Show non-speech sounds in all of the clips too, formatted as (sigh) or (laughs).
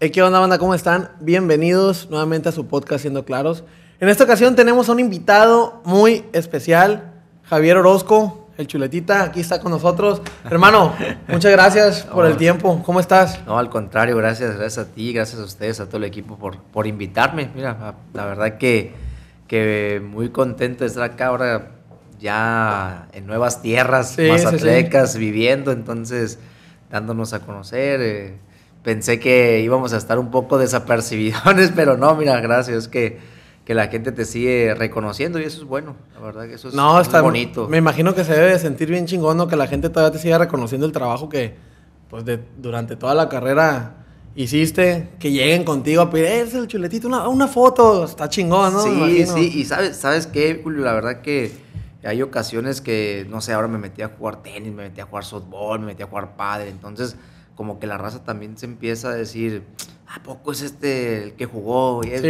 Hey, ¿Qué onda, banda? ¿Cómo están? Bienvenidos nuevamente a su podcast Siendo Claros. En esta ocasión tenemos un invitado muy especial, Javier Orozco, el chuletita, aquí está con nosotros. Hermano, (laughs) muchas gracias por el tiempo. ¿Cómo estás? No, al contrario, gracias, gracias a ti, gracias a ustedes, a todo el equipo por, por invitarme. Mira, la verdad que, que muy contento de estar acá ahora ya en nuevas tierras, sí, mazatlecas, viviendo, entonces dándonos a conocer. Eh, pensé que íbamos a estar un poco desapercibidos, (laughs) pero no, mira, gracias, que, que la gente te sigue reconociendo y eso es bueno, la verdad que eso es no, está, bonito. Me imagino que se debe sentir bien chingón, ¿no? Que la gente todavía te siga reconociendo el trabajo que, pues, de, durante toda la carrera hiciste, que lleguen contigo a pedir, eh, es el chuletito, una, una foto, está chingón, ¿no? Sí, sí, y sabes, ¿sabes qué, Julio? La verdad que hay ocasiones que, no sé, ahora me metí a jugar tenis, me metí a jugar softball, me metí a jugar padre. Entonces, como que la raza también se empieza a decir, ¿a poco es este el que jugó? Y Se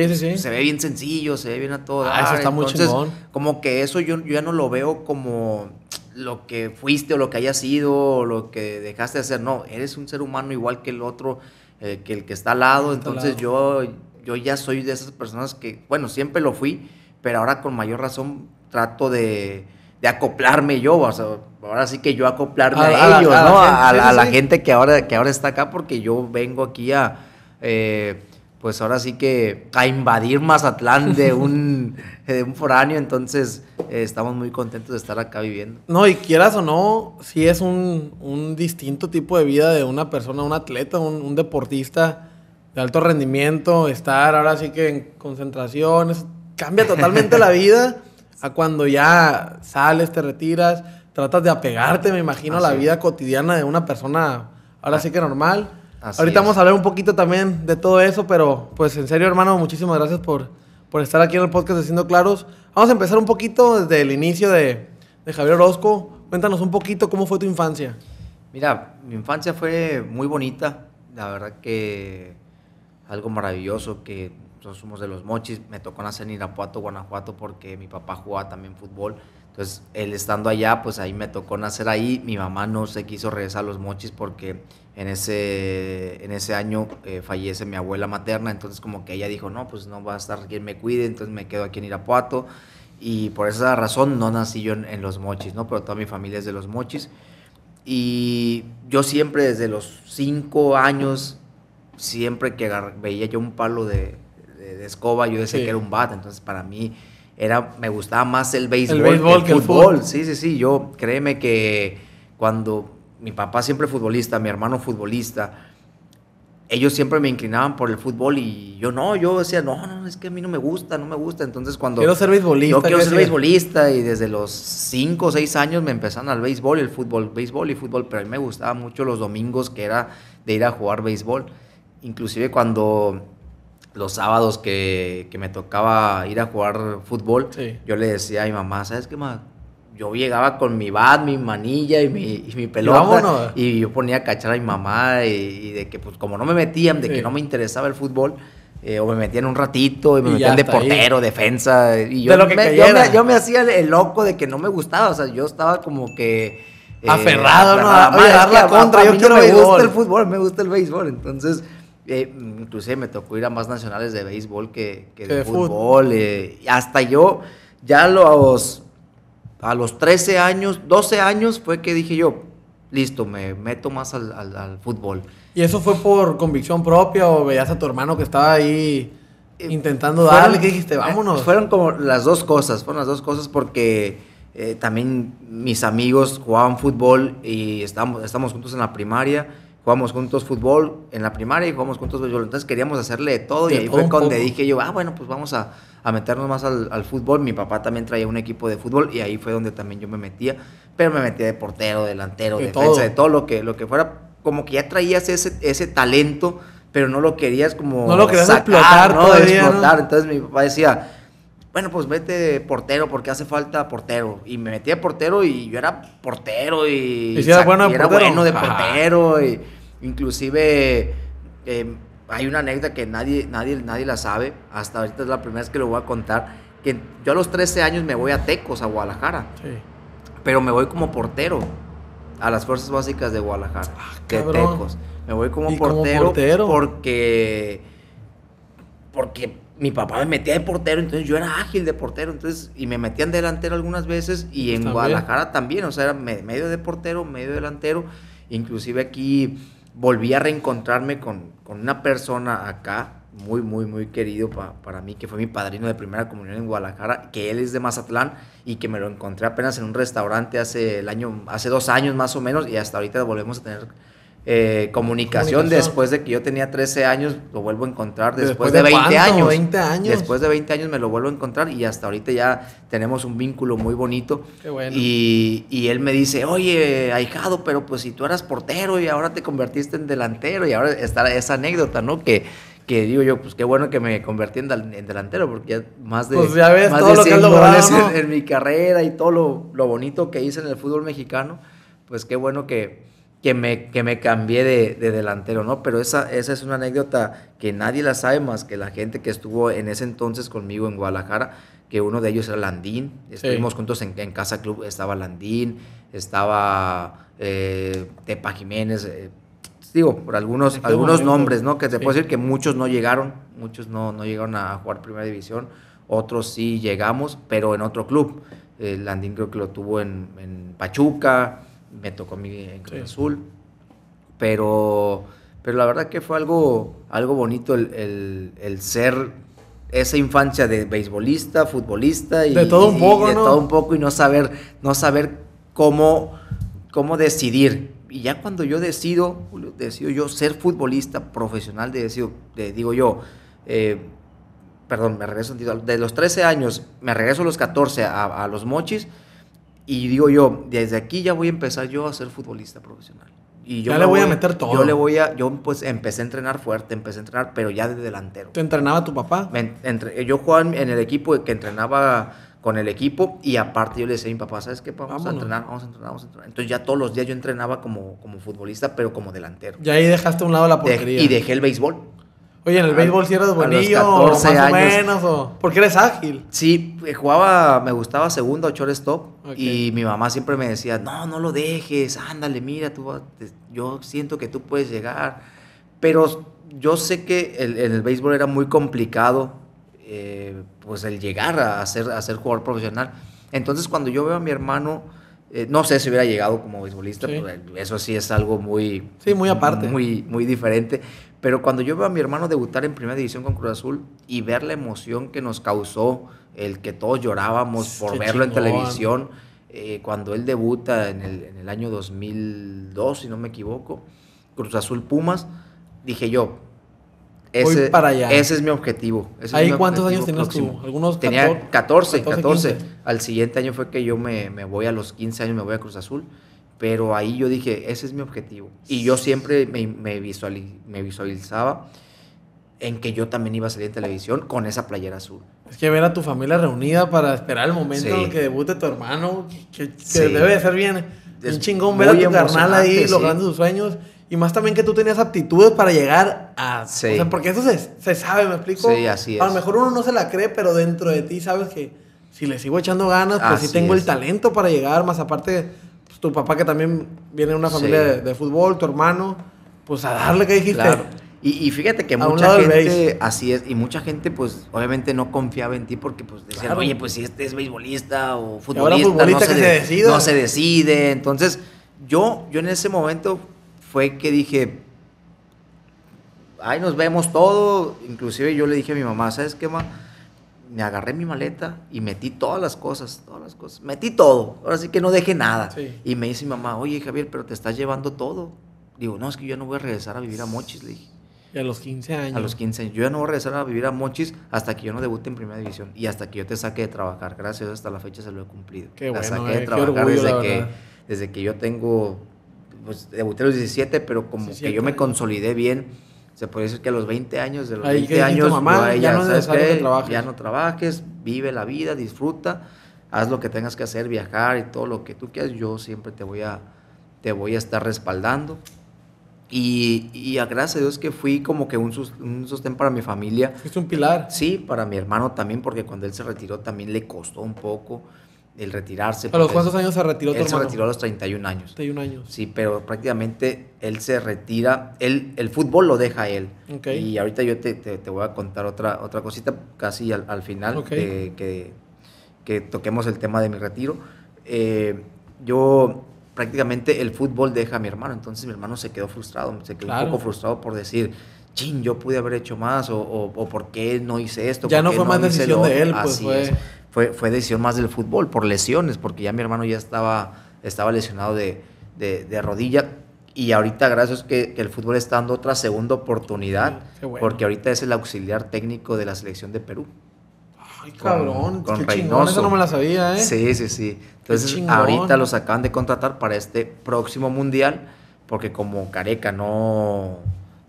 ve bien sencillo, se ve bien a todo. Ah, Entonces, Como que eso yo, ya no lo veo como lo que fuiste o lo que hayas sido o lo que dejaste de hacer. No, eres un ser humano igual que el otro, eh, que el que está al lado. Entonces yo yo ya soy de esas personas que, bueno, siempre lo fui, pero ahora con mayor razón trato de de acoplarme yo, o sea, ahora sí que yo acoplarme a, ellos, ¿no? A, la, gente, que, ahora, que ahora está acá, porque yo vengo aquí a, eh, pues ahora sí que a invadir Mazatlán de (laughs) un, de un foráneo, entonces eh, estamos muy contentos de estar acá viviendo. No, y quieras o no, sí es un, distinto tipo de vida de una persona, un atleta, un, un deportista de alto rendimiento, estar ahora sí que en concentraciones, cambia totalmente la (laughs) vida a cuando ya sales, te retiras, tratas de apegarte, me imagino, a la vida cotidiana de una persona, ahora ah, sí que normal. Ahorita vamos a hablar un poquito también de todo eso, pero pues en serio, hermano, muchísimas gracias por, por estar aquí en el podcast de Siendo Claros. Vamos a empezar un poquito desde el inicio de, de Javier Orozco. Cuéntanos un poquito cómo fue tu infancia. Mira, mi infancia fue muy bonita, la verdad que algo maravilloso que nosotros somos de los mochis, me tocó nacer en Irapuato, Guanajuato, porque mi papá jugaba también fútbol. Entonces, él estando allá, pues ahí me tocó nacer ahí. Mi mamá no se quiso regresar a los mochis porque en ese, en ese año eh, fallece mi abuela materna. Entonces, como que ella dijo, no, pues no va a estar quien me cuide, entonces me quedo aquí en Irapuato. Y por esa razón no nací yo en, en los mochis, ¿no? Pero toda mi familia es de los mochis. Y yo siempre, desde los cinco años, siempre que veía yo un palo de, de, escoba, yo decía que era un bat, entonces para mí era, me gustaba más el béisbol, que el, fútbol. Sí, sí, sí, yo créeme que cuando mi papá siempre futbolista, mi hermano futbolista, ellos siempre me inclinaban por el fútbol y yo no, yo decía, no, no, es que a mí no me gusta, no me gusta. Entonces cuando... Quiero ser béisbolista. Yo quiero ser béisbolista. y desde los 5 o 6 años me empezaron al béisbol, el fútbol, béisbol y fútbol, pero a mí me gustaba mucho los domingos que era de ir a jugar béisbol. Inclusive cuando los sábados que, me tocaba ir a jugar fútbol, yo le decía a mi mamá, ¿sabes qué más? Yo llegaba con mi bat, mi manilla y mi, y mi pelota. Y yo ponía a cachar a mi mamá y, de que, pues, como no me metían, de que no me interesaba el fútbol, eh, o me metían un ratito y me metían de portero, defensa. Y yo, me, yo, hacía el, loco de que no me gustaba. O sea, yo estaba como que... Eh, aferrado, A, dar la contra. Yo no me gusta el fútbol, me gusta el béisbol. Entonces, eh, mm, inclusive me tocó ir a más nacionales de béisbol que, que de, fútbol. Eh, hasta yo, ya a los, a los 13 años, 12 años fue que dije yo, listo, me meto más al, al, fútbol. ¿Y eso fue por convicción propia o veías a tu hermano que estaba ahí eh, intentando darle? ¿Qué dijiste? Eh, Vámonos. fueron como las dos cosas, fueron las dos cosas porque... también mis amigos jugaban fútbol y estamos estábamos juntos en la primaria jugamos juntos fútbol en la primaria y jugamos juntos béisbol. Entonces queríamos hacerle de todo y ahí fue cuando dije yo, ah, bueno, pues vamos a, meternos más al, fútbol. Mi papá también traía un equipo de fútbol y ahí fue donde también yo me metía, pero me metía de portero, delantero, de defensa, de todo lo que, lo que fuera. Como que ya traías ese, talento, pero no lo querías como lo querías explotar, ¿no? explotar. Entonces mi papá decía, bueno, pues vete portero porque hace falta portero. Y me metí de portero y yo era portero y, era bueno, de portero y Inclusive em, hay una anécdota que nadie, nadie, nadie la sabe, hasta ahorita es la primera vez que lo voy a contar, que yo a los 13 años me voy a Tecos, a Guadalajara, pero me voy como portero a las Fuerzas Básicas de Guadalajara, ah, Tecos. Me voy como portero, porque... Porque mi papá me metía de portero, entonces yo era ágil de portero, entonces, y me metían delantero algunas veces, y en Guadalajara también, o sea, era medio de portero, medio delantero, inclusive aquí volví a reencontrarme con, con una persona acá, muy, muy, muy querido para mí, que fue mi padrino de primera comunión en Guadalajara, que él es de Mazatlán y que me lo encontré apenas en un restaurante hace, el año, hace dos años más o menos y hasta ahorita volvemos a tener eh, comunicación, después de que yo tenía 13 años, lo vuelvo a encontrar después, de, 20, años, Después de 20 años me lo vuelvo a encontrar y hasta ahorita ya tenemos un vínculo muy bonito. y, él me dice, oye, ahijado, pero pues si tú eras portero y ahora te convertiste en delantero y ahora está esa anécdota, ¿no? Que, que digo yo, pues qué bueno que me convertí en, delantero, porque ya más de, en, mi carrera y todo lo, lo bonito que hice en el fútbol mexicano, pues qué bueno que, que me, que me cambié de, delantero, ¿no? Pero esa, esa es una anécdota que nadie la sabe más que la gente que estuvo en ese entonces conmigo en Guadalajara, que uno de ellos era Landín, estuvimos juntos en, en, Casa Club, estaba Landín, estaba eh, Tepa Jiménez, eh, digo, por algunos, algunos nombres, ¿no? Que te puedo decir que muchos no llegaron, muchos no, no llegaron a jugar Primera División, otros sí llegamos, pero en otro club. Eh, Landín creo que lo tuvo en, en Pachuca, me tocó mi en Azul. Pero, pero la verdad que fue algo, algo bonito el, el, ser esa infancia de beisbolista, futbolista y de todo un poco, de ¿no? todo un poco y no saber, no saber cómo, cómo decidir. Y ya cuando yo decido, Julio, decido yo ser futbolista profesional, decido, digo yo, eh, perdón, me regreso de los 13 años, me regreso a los 14 a, a los mochis y digo yo, desde aquí ya voy a empezar yo a ser futbolista profesional. Y yo ya le voy, a meter todo. Yo le voy a, yo pues empecé a entrenar fuerte, empecé a entrenar, pero ya de delantero. ¿Te entrenaba tu papá? yo jugaba en el equipo que entrenaba con el equipo y aparte yo le decía a mi papá, ¿sabes qué? Vamos a entrenar, vamos a entrenar, vamos a entrenar. Entonces ya todos los días yo entrenaba como, como futbolista, pero como delantero. Y ahí dejaste a un lado la porquería. y dejé el béisbol. Oye, en el béisbol si sí eras buenillo, 14 o años. porque eres ágil. Sí, eh, jugaba, me gustaba segunda o shortstop top. y mi mamá siempre me decía, no, no lo dejes, ándale, mira, tú, yo siento que tú puedes llegar, pero yo sé que el, en el béisbol era muy complicado, eh, pues el llegar a a ser jugador profesional. Entonces cuando yo veo a mi hermano eh, no sé si hubiera llegado como beisbolista, pero eso sí es algo muy... Sí, muy aparte. Muy, muy diferente. Pero cuando yo veo a mi hermano debutar en primera división con Cruz Azul y ver la emoción que nos causó, el que todos llorábamos por verlo en televisión, eh, cuando él debuta en el, en el, año 2002, si no me equivoco, Cruz Azul Pumas, dije yo, ese, para allá. Ese es mi objetivo. ¿Ahí cuántos años tenías tú? ¿Algunos Tenía 14, 14. Al siguiente año fue que yo me, me, voy a los 15 años, me voy a Cruz Azul. Pero ahí yo dije, ese es mi objetivo. Y yo siempre me, me, me visualizaba en que yo también iba a salir en televisión con esa playera azul. Es que ver a tu familia reunida para esperar el momento en que debute tu hermano, que, debe de ser bien, es un chingón ver a tu carnal ahí logrando sus sueños y más también que tú tenías aptitudes para llegar a... Sí. porque eso se, sabe, ¿me explico? Sí, así es. A lo mejor uno no se la cree, pero dentro de ti sabes que si le sigo echando ganas, pues así sí tengo el talento para llegar. Más aparte, pues, tu papá que también viene de una familia de, fútbol, tu hermano, pues a darle que dijiste. Claro. Y, y, fíjate que mucha gente, así es, y mucha gente pues obviamente no confiaba en ti porque pues decían, oye, pues si este es beisbolista o futbolista, no, se no se decide, entonces yo, yo en ese momento fue que dije, ahí nos vemos todo. Inclusive yo le dije a mi mamá, ¿sabes qué, ma? Me agarré mi maleta y metí todas las cosas, todas las cosas. Metí todo, ahora sí que no dejé nada. Y me dice mi mamá, oye Javier, pero te estás llevando todo. Digo, no, es que yo no voy a regresar a vivir a Mochis, le dije. a los 15 años. A los 15 años. Yo ya no voy a regresar a vivir a Mochis hasta que yo no debute en primera división y hasta que yo te saque de trabajar. Gracias, hasta la fecha se lo he cumplido. Qué bueno, saqué eh, de trabajar desde, que, desde que yo tengo pues debuté a los 17, pero como que yo me consolidé bien. Se puede decir que a los 20 años, de los años, ya, no ¿sabes ya no trabajes, vive la vida, disfruta, haz lo que tengas que hacer, viajar y todo lo que tú quieras. Yo siempre te voy a, te voy a estar respaldando. Y, a gracias a Dios que fui como que un, sostén para mi familia. Fuiste un pilar. Sí, para mi hermano también, porque cuando él se retiró también le costó un poco el retirarse. ¿A los cuántos años se retiró Él se retiró a los 31 años. 31 años. Sí, pero prácticamente él se retira, él, el fútbol lo deja él. Y ahorita yo te, voy a contar otra, otra cosita casi al, final, eh, que, que, toquemos el tema de mi retiro. Eh, yo prácticamente el fútbol deja a mi hermano, entonces mi hermano se quedó frustrado, se quedó un poco frustrado por decir, chin, yo pude haber hecho más, o, o, por qué no hice esto. Ya no fue más decisión de él, pues Así fue, fue decisión más del fútbol, por lesiones, porque ya mi hermano ya estaba, estaba lesionado de, rodilla. Y ahorita, gracias que, el fútbol está dando otra segunda oportunidad, porque ahorita es el auxiliar técnico de la selección de Perú. Ay, cabrón, con, Reynoso eso no me la sabía, ¿eh? Sí, sí, sí. Entonces, ahorita los acaban de contratar para este próximo mundial, porque como Careca no,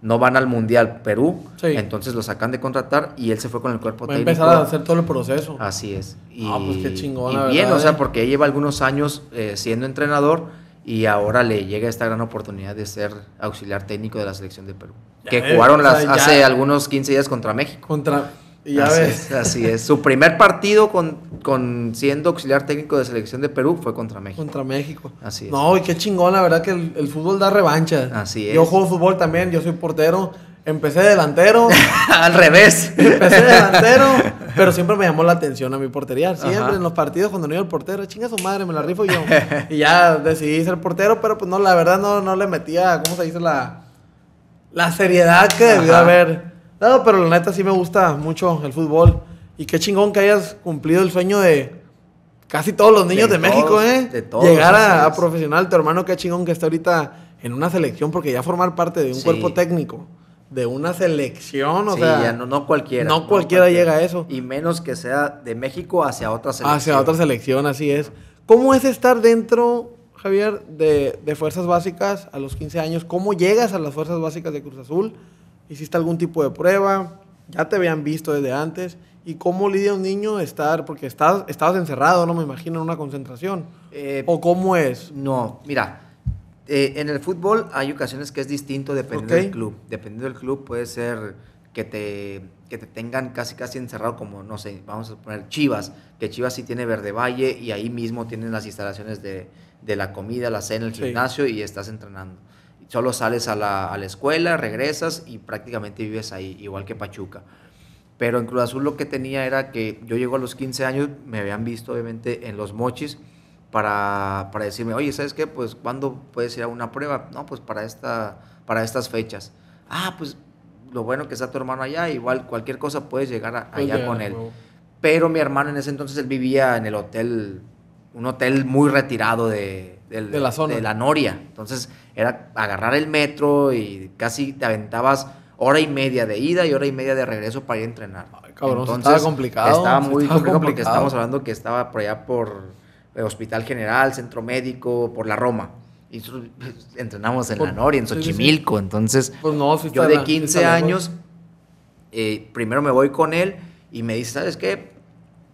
no van al Mundial Perú, entonces lo sacan de contratar y él se fue con el cuerpo Va técnico. empezar a hacer todo el proceso. Así es. Y, ah, pues qué chingón. Y bien, o sea, eh? porque lleva algunos años eh, siendo entrenador y ahora le llega esta gran oportunidad de ser auxiliar técnico de la selección de Perú. que jugaron las, hace algunos 15 días contra México. Contra ya ves. así es. Su primer partido con, con, siendo auxiliar técnico de selección de Perú fue contra México. Contra México. Así es. No, y qué chingón, la verdad que el, fútbol da revancha. Así es. Yo juego fútbol también, yo soy portero. Empecé delantero. (laughs) Al revés. Empecé delantero, (laughs) pero siempre me llamó la atención a mi portería. Siempre en los partidos cuando no iba el portero, chinga su madre, me la rifo yo. (laughs) y ya decidí ser portero, pero pues no, la verdad no, no le metía, ¿cómo se dice? La, la seriedad que debió haber. No, pero la neta sí me gusta mucho el fútbol. Y qué chingón que hayas cumplido el sueño de casi todos los niños de, México, ¿eh? De todos. Llegar a, profesional, tu hermano, qué chingón que está ahorita en una selección, porque ya formar parte de un cuerpo técnico, de una selección, o sea. Ya no, cualquiera. No, cualquiera, llega a eso. Y menos que sea de México hacia otra selección. Hacia otra selección, así es. ¿Cómo es estar dentro, Javier, de, de Fuerzas Básicas a los 15 años? ¿Cómo llegas a las Fuerzas Básicas de Cruz Azul? hiciste algún tipo de prueba, ya te habían visto desde antes. ¿Y cómo lidia un niño estar, porque estás, estabas encerrado, no me imagino, en una concentración? Eh, ¿O cómo es? No, mira, eh, en el fútbol hay ocasiones que es distinto dependiendo del club. Dependiendo del club puede ser que te, te tengan casi casi encerrado como, no sé, vamos a poner Chivas, que Chivas sí tiene Verde Valle y ahí mismo tienen las instalaciones de, la comida, la cena, el gimnasio y estás entrenando. Solo sales a la, escuela, regresas y prácticamente vives ahí, igual que Pachuca. Pero en Cruz Azul lo que tenía era que yo llego a los 15 años, me habían visto obviamente en los mochis para, decirme, oye, ¿sabes qué? Pues ¿cuándo puedes ir a una prueba? No, pues para, esta, para estas fechas. Ah, pues lo bueno que está tu hermano allá, igual cualquier cosa puedes llegar allá con él. Pero mi hermano en ese entonces él vivía en el hotel un hotel muy retirado de, la zona. De la Noria. Entonces era agarrar el metro y casi te aventabas hora y media de ida y hora y media de regreso para ir a entrenar. Ay, Entonces, estaba complicado. Estaba muy complicado, estábamos hablando que estaba por allá por eh, Hospital General, Centro Médico, por la Roma. Y pues, entrenamos en la pues, Noria, en Xochimilco. Entonces, pues no, yo de 15 años, eh, primero me voy con él y me dice, ¿sabes qué?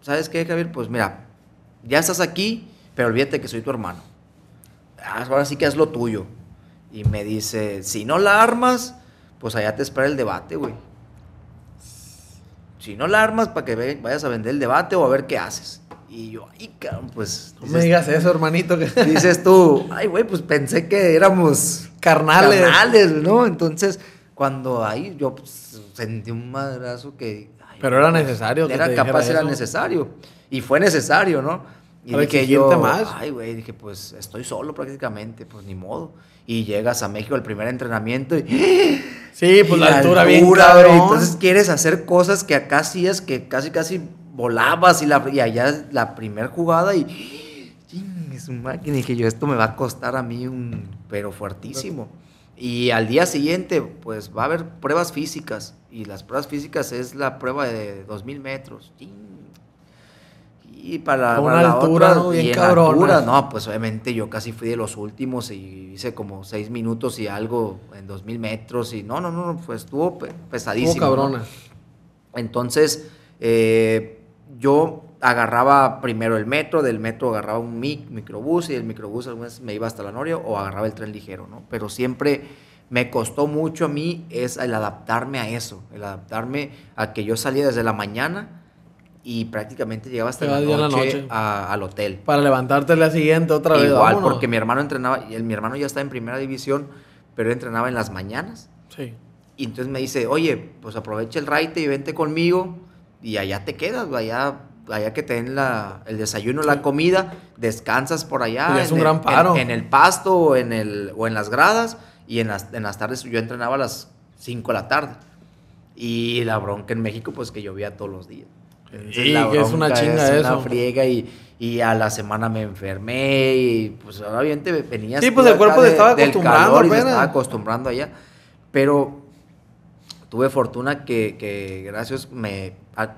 ¿Sabes qué, Javier? Pues mira, ya estás aquí, pero olvídate que soy tu hermano. Ah, ahora sí que es lo tuyo. Y me dice, si no la armas, pues allá te espera el debate, güey. Si no la armas, para que vayas a vender el debate o a ver qué haces. Y yo, ay, cabrón, pues. No me digas eso, hermanito. Que... (laughs) Dices tú, ay, güey, pues pensé que éramos carnales. Carnales, ¿no? Entonces, cuando ahí yo pues, sentí un madrazo que pero era necesario. Era capaz, era necesario. Y fue necesario, ¿no? Y dije yo, más. ay, güey, dije, pues estoy solo prácticamente, pues ni modo. Y llegas a México al primer entrenamiento y. ¡Ah! Sí, pues la, altura, bien. Cabrón. Entonces quieres hacer cosas que acá hacías, que casi, casi volabas y, la, y allá la primera jugada y. Es un máquina. Y dije yo, esto me va a costar a mí un. Pero fuertísimo. Y al día siguiente, pues va a haber pruebas físicas y las pruebas físicas es la prueba de 2000 metros. Y para, una altura, otra, Bien y no, pues obviamente yo casi fui de los últimos y hice como 6 minutos y algo en 2000 metros y no, no, no, pues estuvo pesadísimo. Estuvo cabrona. Entonces, eh, yo agarraba primero el metro, del metro agarraba un microbús y el microbús algunas me iba hasta la Noria o agarraba el tren ligero, ¿no? Pero siempre me costó mucho a mí es el adaptarme a eso, el adaptarme a que yo salía desde la mañana y prácticamente llegaba hasta la noche, al hotel. Para levantarte la siguiente otra vez. Igual, porque mi hermano entrenaba, y el, mi hermano ya está en primera división, pero entrenaba en las mañanas. Sí. Y entonces me dice, oye, pues aprovecha el raite y vente conmigo y allá te quedas, allá allá que te den la, el desayuno, la comida, descansas por allá. Pues es un gran paro. En, en, el pasto o en, el, o en las gradas y en las, en las tardes yo entrenaba a las 5 de la tarde. Y la bronca en México, pues que llovía todos los días. y es una chinga es eso. Una friega y, y, a la semana me enfermé y pues obviamente venía. Sí, pues el cuerpo estaba acostumbrando. estaba acostumbrando allá. Pero tuve fortuna que, que gracias, me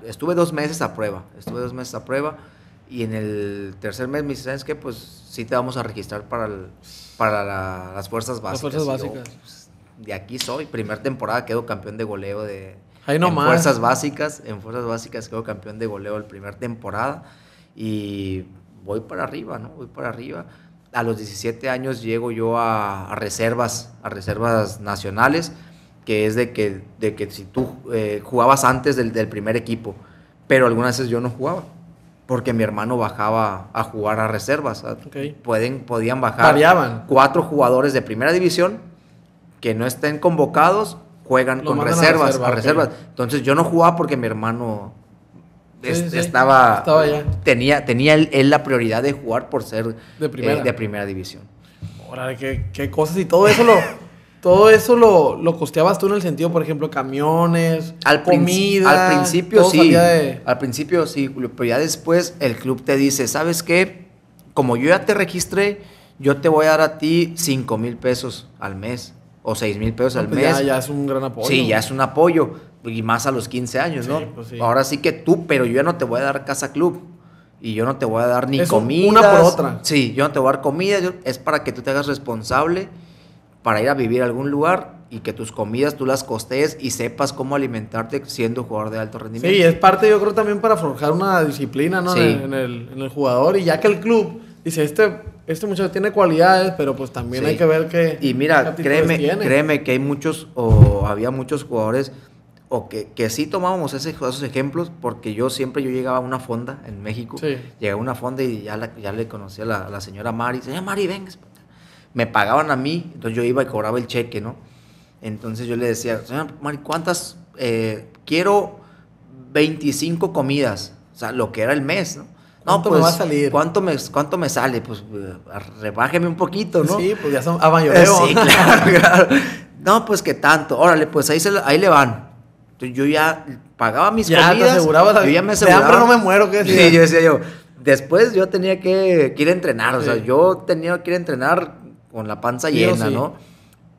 estuve dos meses a prueba. Estuve dos meses a prueba y en el tercer mes me dice, ¿sabes qué? Pues sí te vamos a registrar para, para las fuerzas básicas. fuerzas básicas. Pues, de aquí soy. Primera temporada quedo campeón de goleo de en fuerzas básicas. En fuerzas básicas quedo campeón de goleo el primer temporada. Y voy para arriba, ¿no? Voy para arriba. A los 17 años llego yo a, reservas, a reservas nacionales, que es de que, de que si tú eh, jugabas antes del primer equipo, pero algunas veces yo no jugaba porque mi hermano bajaba a jugar a reservas. Okay. Pueden, podían bajar Variaban. cuatro jugadores de primera división que no estén convocados, juegan con reservas, a, reservas. Entonces yo no jugaba porque mi hermano estaba, tenía, tenía él, la prioridad de jugar por ser de primera, eh, de primera división. Órale, qué, qué cosas y todo eso lo... (laughs) Todo eso lo, lo, costeabas tú en el sentido, por ejemplo, camiones, al comida. Al principio sí. Al principio sí, Julio. Pero ya después el club te dice, ¿sabes qué? Como yo ya te registré, yo te voy a dar a ti 5 mil pesos al mes o 6 mil pesos al pues mes. Ya, ya, es un gran apoyo. Sí, ya es un apoyo. Y más a los 15 años, ¿no? Pues Ahora sí que tú, pero yo ya no te voy a dar casa club. Y yo no te voy a dar ni comida. Una por otra. Sí, yo no te voy a dar comida. es para que tú te hagas responsable para ir a vivir a algún lugar y que tus comidas tú las costees y sepas cómo alimentarte siendo jugador de alto rendimiento. Sí, es parte yo creo también para forjar una disciplina en, el, jugador y ya que el club dice, este, este muchacho tiene cualidades, pero pues también hay que ver que... Y mira, créeme, créeme que hay muchos o había muchos jugadores o que, que sí tomábamos esos ejemplos porque yo siempre yo llegaba a una fonda en México, llegaba a una fonda y ya, la, ya le conocía a la, señora Mari, señora Mari, vengas me pagaban a mí, entonces yo iba y cobraba el cheque, ¿no? Entonces yo le decía, señor Mari, ¿cuántas? Eh, quiero 25 comidas, o sea, lo que era el mes, ¿no? No, ¿Cuánto pues, me va a salir? ¿cuánto me, ¿Cuánto me sale? Pues eh, rebájeme un poquito, ¿no? Sí, pues ya son a mayoreo. (laughs) sí, claro, claro. No, pues que tanto. Órale, pues ahí, se, ahí le van. Entonces yo ya pagaba mis ya, comidas. Te asegurabas, yo ya me aseguraba. De hambre no me muero, ¿qué decía? Sí, yo decía yo. Después yo tenía que, ir a entrenar, o sea, yo tenía que ir a entrenar con la panza llena, ¿no?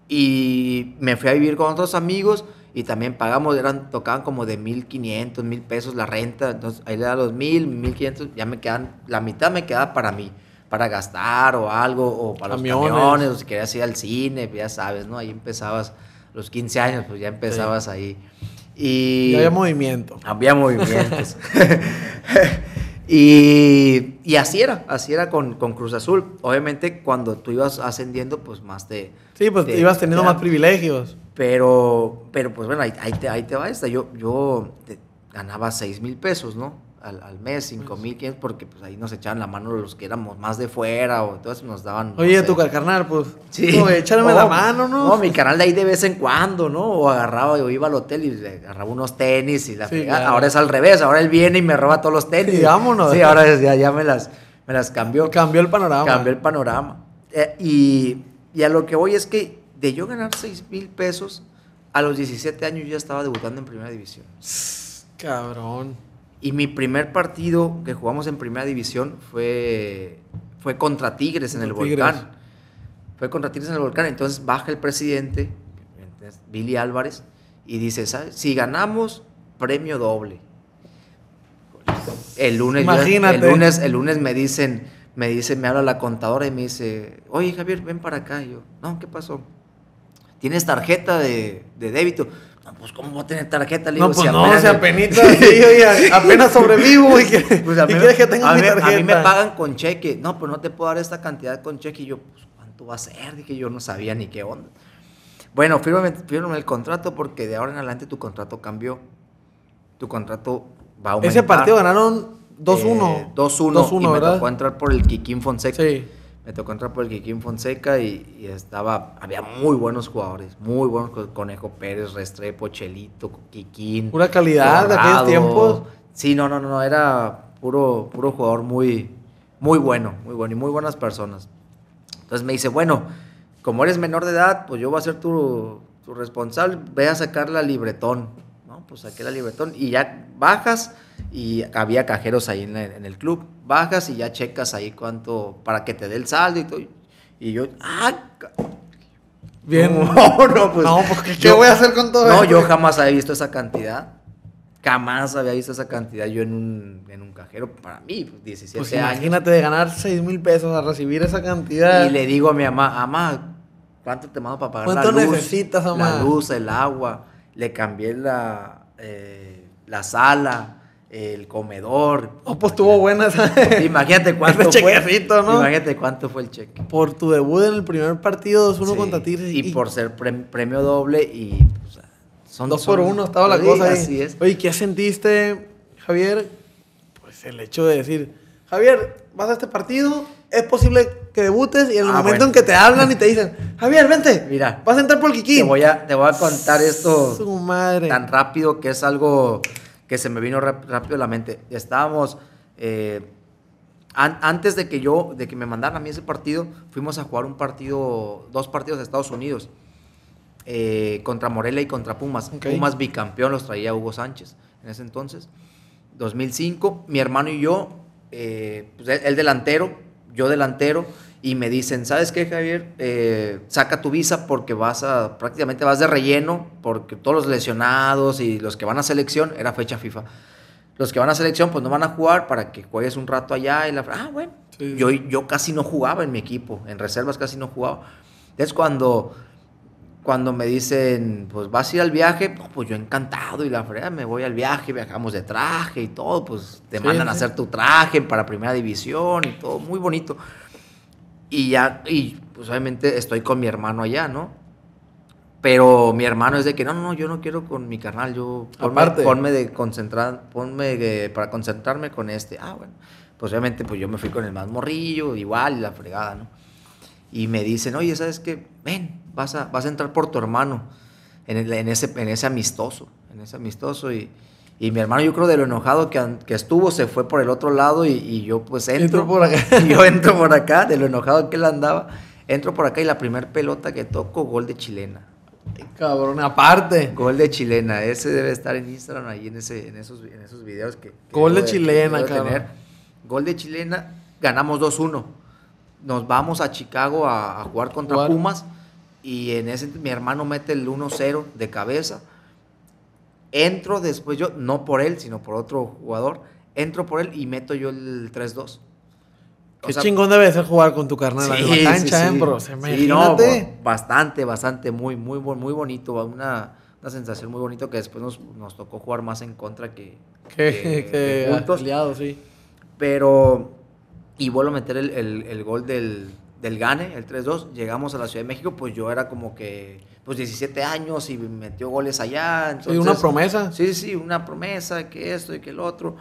Y me fui a vivir con otros amigos y también pagamos, eran, tocaban como de 1.500, 1.000 pesos la renta, entonces ahí le da los 1.000, 1.500, ya me quedan, la mitad me queda para mí, para gastar o algo, o para los camiones, o si querías ir al cine, pues ya sabes, ¿no? Ahí empezabas, los 15 años, pues ya empezabas ahí. y había movimiento. Había movimientos. (laughs) (laughs) y y así era, así era con, Cruz Azul. Obviamente cuando tú ibas ascendiendo, pues más te... Sí, pues ibas teniendo más privilegios. Pero, pero pues bueno, ahí, te, ahí te va esta. Yo, yo ganaba 6 mil pesos, ¿no? al, mes, cinco pues. mil, porque pues ahí nos echaban la mano los que éramos más de fuera o entonces nos daban. Oye, tú tu carnal, pues. Sí. echarme la mano, ¿no? No, mi canal de ahí de vez en cuando, ¿no? O agarraba, o iba al hotel y le agarraba unos tenis y la Ahora es al revés, ahora él viene y me roba todos los tenis. Sí, vámonos. Sí, ahora ya, me, las, me las cambió. Cambió el panorama. Cambió el panorama. Eh, y, y a lo que voy es que de yo ganar seis mil pesos, a los 17 años yo ya estaba debutando en primera división. Cabrón. Y mi primer partido que jugamos en primera división fue, fue contra Tigres en el Volcán. Fue contra Tigres en el Volcán. Entonces baja el presidente, Billy Álvarez, y dice, si ganamos, premio doble. El lunes, el lunes, el lunes me dicen, me dice, me habla la contadora y me dice, oye Javier, ven para acá. yo, no, ¿qué pasó? ¿Tienes tarjeta de débito? pues ¿cómo voy a tener tarjeta? Le digo, no, pues si no, apenas, (laughs) apenas sobrevivo y, (laughs) pues a mí, quieres que tenga mi tarjeta. A mí me pagan con cheque. No, pues no te puedo dar esta cantidad con cheque. Y yo, pues, ¿cuánto va a ser? Dije, yo no sabía ni qué onda. Bueno, fírmame, el contrato porque de ahora en adelante tu contrato cambió. Tu contrato va a aumentar. Ese partido ganaron 2-1. 2-1. Eh, y me tocó entrar por el Kikín Fonseca. Sí me tocó entrar por el Kikín Fonseca y, estaba, había muy buenos jugadores, muy buenos, Conejo Pérez, Restrepo, Chelito, Kikín. Pura calidad de aquellos tiempos. Sí, no, no, no, era puro, puro jugador muy, muy bueno, muy bueno y muy buenas personas. Entonces me dice, bueno, como eres menor de edad, pues yo voy a ser tu, tu responsable, ve a sacar la libretón pues saqué la libertón y ya bajas y había cajeros ahí en, el club. Bajas y ya checas ahí cuánto para que te dé el saldo y todo. Y yo, ah, bien. (laughs) Pues, no, pues. ¿qué voy a hacer con todo No, yo jamás había visto esa cantidad. Jamás había visto esa cantidad yo en un, cajero. Para mí, pues, 17 pues Imagínate de ganar 6 mil pesos a recibir esa cantidad. Y le digo a mi mamá, mamá, ¿cuánto te mando para pagar la luz? necesitas, La luz, el agua. Le cambié la, eh, la sala, el comedor. Oh, pues tuvo buenas. Pues, imagínate (laughs) cuánto fue. ¿no? Imagínate cuánto fue el cheque. Por tu debut en el primer partido 2-1 contra Tigres. Y, por ser premio doble y pues, son dos por uno estaba la cosa. Oye, ¿qué sentiste, Javier? Pues el hecho de decir, Javier, vas a este partido, es posible que debutes y en el ah, momento en que te hablan y te dicen, Javier, vente, mira, vas a entrar por el Kikín. Te voy a, voy a contar esto tan rápido que es algo que se me vino rápido a la mente. Estábamos, eh, antes de que yo, de que me mandaran a mí ese partido, fuimos a jugar un partido, dos partidos de Estados Unidos. Eh, contra Morelia y contra Pumas. Pumas bicampeón los traía Hugo Sánchez en ese entonces. 2005, mi hermano y yo, eh, pues, el delantero, yo delantero, y me dicen, ¿sabes qué, Javier? Eh, saca tu visa porque vas a, prácticamente vas de relleno, porque todos los lesionados y los que van a selección, era fecha FIFA. Los que van a selección, pues no van a jugar para que juegues un rato allá y la... Ah, bueno. Yo, yo casi no jugaba en mi equipo, en reservas casi no jugaba. es cuando cuando me dicen, pues vas a ir al viaje, pues yo encantado y la frega, me voy al viaje, viajamos de traje y todo, pues te mandan a hacer tu traje para primera división y todo, muy bonito. Y ya, y pues obviamente estoy con mi hermano allá, ¿no? Pero mi hermano es de que, no, no, yo no quiero con mi carnal, yo ponme, Aparte. ponme de concentrar, ponme para concentrarme con este. Ah, bueno, pues obviamente pues yo me fui con el más morrillo, igual, y la fregada, ¿no? Y me dicen, oye, ¿sabes qué? Ven, vas a, entrar por tu hermano en, ese, en ese amistoso, en ese amistoso y... mi hermano, yo creo de lo enojado que, estuvo, se fue por el otro lado y, yo pues entro, por acá. (laughs) yo entro por acá, de lo enojado que él andaba, entro por acá y la primer pelota que toco, gol de chilena. cabrón, aparte. Gol de chilena, ese debe estar en Instagram, ahí en, ese, en, esos, en esos videos que... gol de, chilena, cabrón. Gol de chilena, ganamos 2-1. Nos vamos a Chicago a, jugar contra Pumas y en ese mi hermano mete el 1-0 de cabeza. Entro después yo, no por él, sino por otro jugador, entro por él y meto yo el 3-2. Qué chingón debe ser jugar con tu carnal sí, en la cancha, ¿eh, bastante, bastante, muy, muy, muy bonito. Una, una sensación muy bonita que después nos, tocó jugar más en contra que, que, (laughs) que, sí. Pero, y vuelvo a meter el gol del, del Gane, el 3-2, llegamos a la Ciudad de México, pues yo era como que, pues 17 años y metió goles allá. Y una promesa. Sí, sí, una promesa, que esto y que el otro.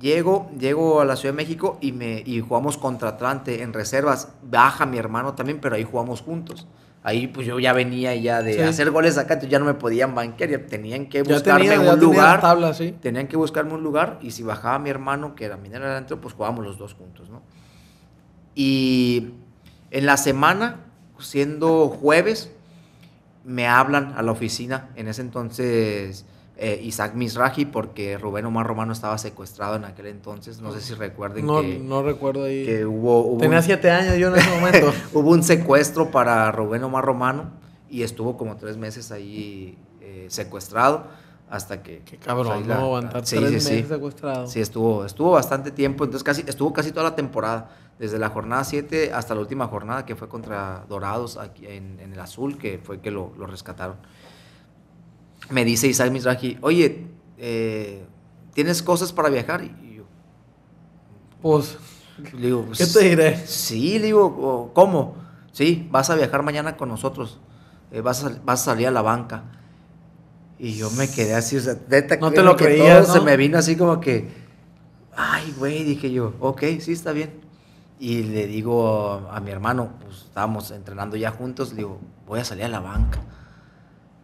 Llego, llego a la Ciudad de México y, me, jugamos contra Atlante en reservas. Baja mi hermano también, pero ahí jugamos juntos. Ahí pues yo ya venía ya de hacer goles acá, entonces ya no me podían banquear, ya tenían que buscarme un lugar. Tenían que buscarme un lugar y si bajaba mi hermano, que era minero adentro, pues jugábamos los dos juntos, ¿no? Y en la semana, siendo jueves, me hablan a la oficina, en ese entonces eh, Isaac Misraji, porque Rubén Omar Romano estaba secuestrado en aquel entonces, no sé si recuerden no, que... No recuerdo ahí. Que hubo, Tenía un... siete años yo en ese momento. (laughs) hubo un secuestro para Rubén Omar Romano y estuvo como tres meses ahí eh, secuestrado hasta que... Qué cabrón, pues, no, aguantar sí, Sí, estuvo, estuvo bastante tiempo, entonces casi, estuvo casi toda la temporada, desde la jornada 7 hasta la última jornada que fue contra Dorados aquí en, el Azul, que fue que lo, rescataron. Me dice Isai Mizrahi, oye, eh, ¿tienes cosas para viajar? Y yo, pues, pues ¿qué pues, te diré? Sí, digo, ¿cómo? Sí, vas a viajar mañana con nosotros, eh, vas a salir a la banca. Y yo me quedé así, o sea, no te lo creías. Se me vino así como que, ay, güey, dije yo, ok, sí, está bien. Y le digo a mi hermano, pues estábamos entrenando ya juntos, le digo, voy a salir a la banca.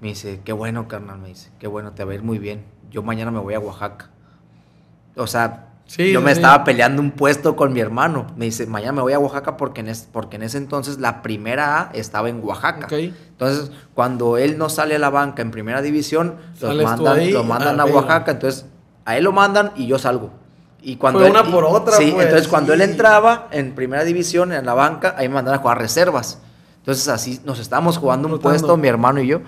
Me dice, qué bueno, carnal, me dice, qué bueno, te va a ir muy bien. Yo mañana me voy a Oaxaca. O sea, yo me estaba peleando un puesto con mi hermano. Me dice, mañana me voy a Oaxaca porque en, porque en ese entonces la primera A estaba en Oaxaca. Entonces, cuando él no sale a la banca en primera división, lo mandan a, Oaxaca. Entonces, a él lo mandan y yo salgo. Y cuando una por otra. sí, pues, entonces cuando él entraba en primera división, en la banca, ahí me mandaron a jugar reservas. Entonces, así nos estábamos jugando un puesto, mi hermano y yo.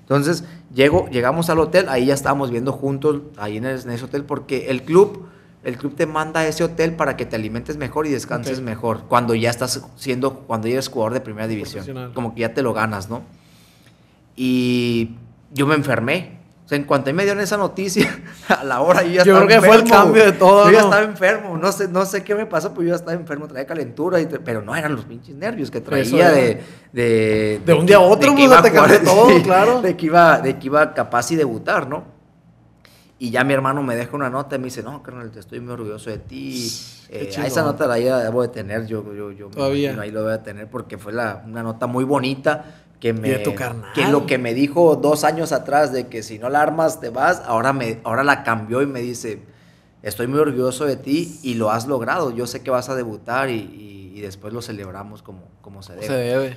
Entonces, llego, llegamos al hotel, ahí ya estábamos viendo juntos, ahí en ese hotel, porque el club el club te manda a ese hotel para que te alimentes mejor y descanses mejor. Cuando ya estás siendo, cuando ya eres jugador de primera división. Como que ya te lo ganas, ¿no? Y yo me enfermé. O sea, en cuanto me dieron esa noticia, (laughs) a la hora yo ya yo creo que fue el cambio de todo. Yo ya estaba enfermo. No sé, no sé qué me pasó, pero pues yo ya estaba enfermo. Traía calentura, pero no eran los pinches nervios que traía de, de, un día a otro, pues, te (laughs) todo, claro. De que, iba, de que iba capaz y debutar, ¿no? Y ya mi hermano me deja una nota y me dice, no, carnal, te estoy muy orgulloso de ti. Eh, esa nota la debo de tener, yo, yo, yo Todavía. ahí lo voy a tener porque fue la, una nota muy bonita que me... De tu carnal. Que lo que me dijo dos años atrás de que si no la armas te vas, ahora, me, ahora la cambió y me dice, estoy muy orgulloso de ti y lo has logrado. Yo sé que vas a debutar y, y, después lo celebramos como, como se debe. Se debe.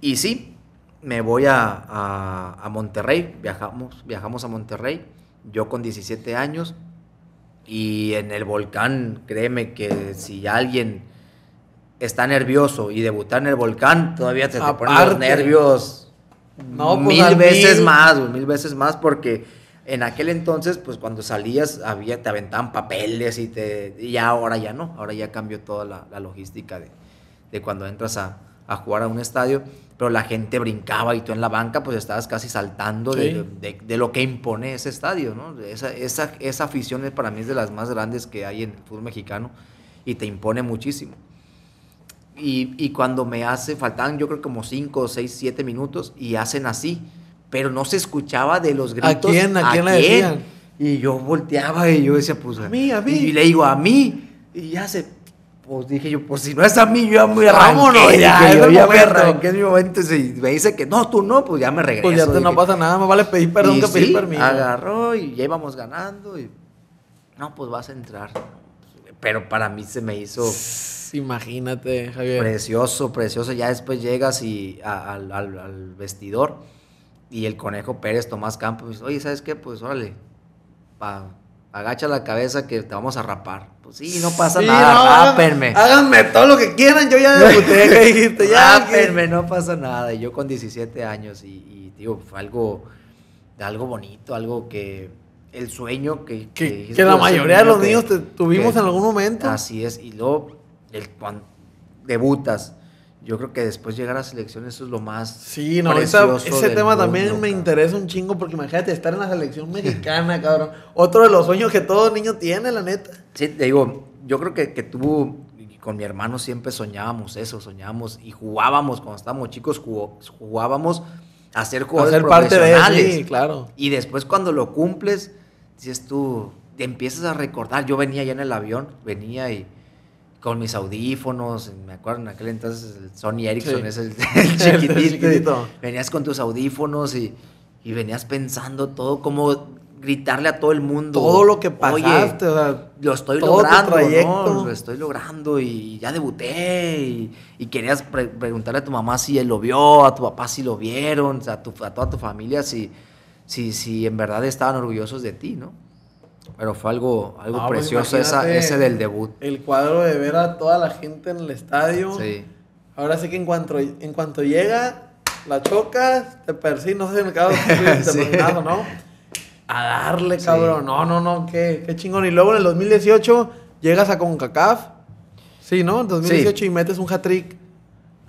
Y sí, me voy a, a, a Monterrey, viajamos, viajamos a Monterrey yo con 17 años, y en el volcán, créeme que si alguien está nervioso y debutar en el volcán, todavía te, te ponen los nervios no, pues, mil veces más, mil veces más, porque en aquel entonces, pues cuando salías, había, te aventaban papeles y te. ya ahora ya no, ahora ya cambió toda la, logística de, cuando entras a, a jugar a un estadio pero la gente brincaba y tú en la banca pues estabas casi saltando de, de, lo que impone ese estadio, ¿no? Esa, esa, esa afición es, para mí es de las más grandes que hay en el fútbol mexicano y te impone muchísimo. Y, y cuando me hace, faltan yo creo como 5, 6, 7 minutos y hacen así, pero no se escuchaba de los gritos. ¿A quién? ¿A quién, Y yo volteaba y yo decía, pues... A mí, a mí. Y le digo, a mí. Y ya se pues dije yo, pues si no es a mí, yo ya me arranqué. Vámonos, ya, dije, yo ya me en mi momento. Y me dice que no, tú no, pues ya me regreso. Pues ya te no pasa nada, me vale pedir perdón que sí, pedir permiso. agarró y ya íbamos ganando y... No, pues vas a entrar. Pero para mí se me hizo... Imagínate, Javier. Precioso, precioso. Ya después llegas y al, al, vestidor y el conejo Pérez Tomás Campos dice, oye, ¿sabes qué? Pues órale, pa, agacha la cabeza que te vamos a rapar. Pues sí, no pasa nada, no, Háganme todo lo que quieran, yo ya (laughs) debuté, dijiste, ya. no pasa nada. Y yo con 17 años y, digo, fue algo, algo bonito, algo que el sueño que... Que, la mayoría de los niños tuvimos en algún momento. Así es, y luego el, cuando debutas, yo creo que después llegar a selección, eso es lo más. Sí, no, ese tema también me interesa un chingo, porque imagínate estar en la selección mexicana, cabrón. Otro de los sueños que todo niño tiene, la neta. Sí, te digo, yo creo que, que tú, con mi hermano siempre soñábamos eso, soñábamos y jugábamos, cuando estábamos chicos, jugábamos a ser jugadores profesionales. Parte de claro. Y después cuando lo cumples, dices tú, te empiezas a recordar. Yo venía ya en el avión, venía y con mis audífonos, me acuerdo en aquel entonces Sony Ericsson, es el, (laughs) (laughs) chiquitito, Venías con tus audífonos y, venías pensando todo como gritarle a todo el mundo. Todo lo que pasaste, lo estoy todo logrando, lo estoy logrando y ya debuté y, querías preguntarle a tu mamá si él lo vio, a tu papá si lo vieron, a, tu, a toda tu familia si, si, si en verdad estaban orgullosos de ti, ¿no? Pero fue algo, ah, pues precioso esa, ese del debut. El cuadro de ver a toda la gente en el estadio. Sí. Ahora sí que en cuanto, en cuanto llega, la chocas, te persigues, no sé si me acabo (laughs) ¿no? A darle, cabrón. No, no, no, qué, chingón. Y luego en el 2018 llegas a CONCACAF. Sí, ¿no? En 2018 y metes un hat-trick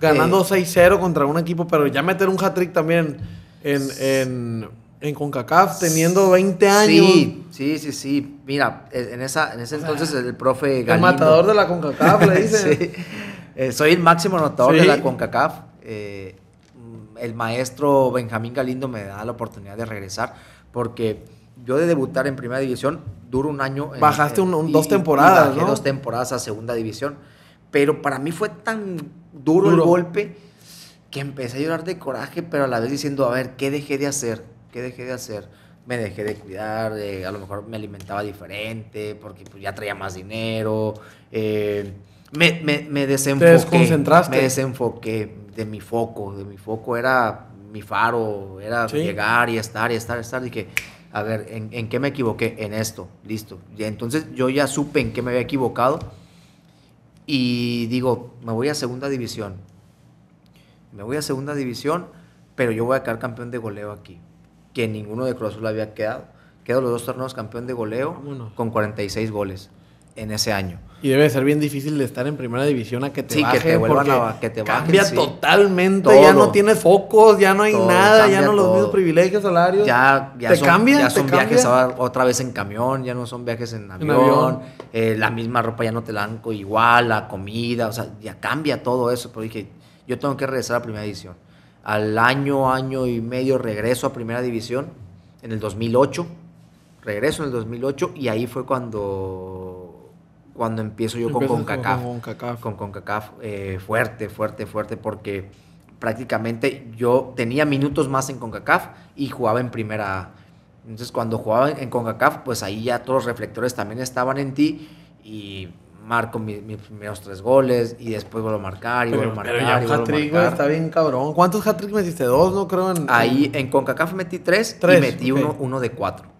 ganando 6-0 contra un equipo, pero ya meter un hat-trick también en, en en CONCACAF teniendo 20 años. Sí, sí, sí, sí. Mira, en, esa, en ese entonces el profe Galindo... El matador de la CONCACAF, le (laughs) dice. Eh, soy el máximo anotador de la CONCACAF. Eh, el maestro Benjamín Galindo me da la oportunidad de regresar porque yo de debutar en primera división duro un año. Bajaste dos temporadas, dos temporadas a segunda división. Pero para mí fue tan duro. el golpe que empecé a llorar de coraje, pero a la vez diciendo, a ver, ¿qué dejé de hacer? dejé de hacer? Me dejé de cuidar, a lo mejor me alimentaba diferente porque pues, ya traía más dinero. Eh, me, me, desenfoqué. Me desenfoqué de mi foco. De mi foco era mi faro, era llegar y estar y estar y estar. Dije, a ver, ¿en, qué me equivoqué? En esto, listo. Y entonces yo ya supe en qué me había equivocado. Y digo, me voy a segunda división. Me voy a segunda división, pero yo voy a quedar campeón de goleo aquí que ninguno de Cruz Azul había quedado. Quedó los dos torneos campeón de goleo con 46 goles en ese año. Y debe ser bien difícil de estar en primera división a que te sí, que te Cambia totalmente, ya no tienes focos, ya no hay nada, ya no los mismos privilegios, salarios. Ya, ya son, ya son viajes otra vez en camión, ya no son viajes en avión. Eh, la misma ropa ya no te la dan igual, la comida, o sea, ya cambia todo eso. Pero dije, yo tengo que regresar a primera división. Al año, año y medio regreso a primera división, en el 2008. Regreso en el 2008 y ahí fue cuando, cuando empiezo yo con CONCACAF. Con CONCACAF. Con CONCACAF eh, fuerte, fuerte, fuerte, porque prácticamente yo tenía minutos más en CONCACAF y jugaba en primera. Entonces cuando jugaba en CONCACAF, pues ahí ya todos los reflectores también estaban en ti y marco mis primeros tres goles y después vuelvo a marcar y vuelvo a marcar. y vuelvo hat -trick, a está bien cabrón. ¿Cuántos hat-tricks metiste? Dos, no creo. Ahí en CONCACAF metí tres, y metí uno, uno de cuatro.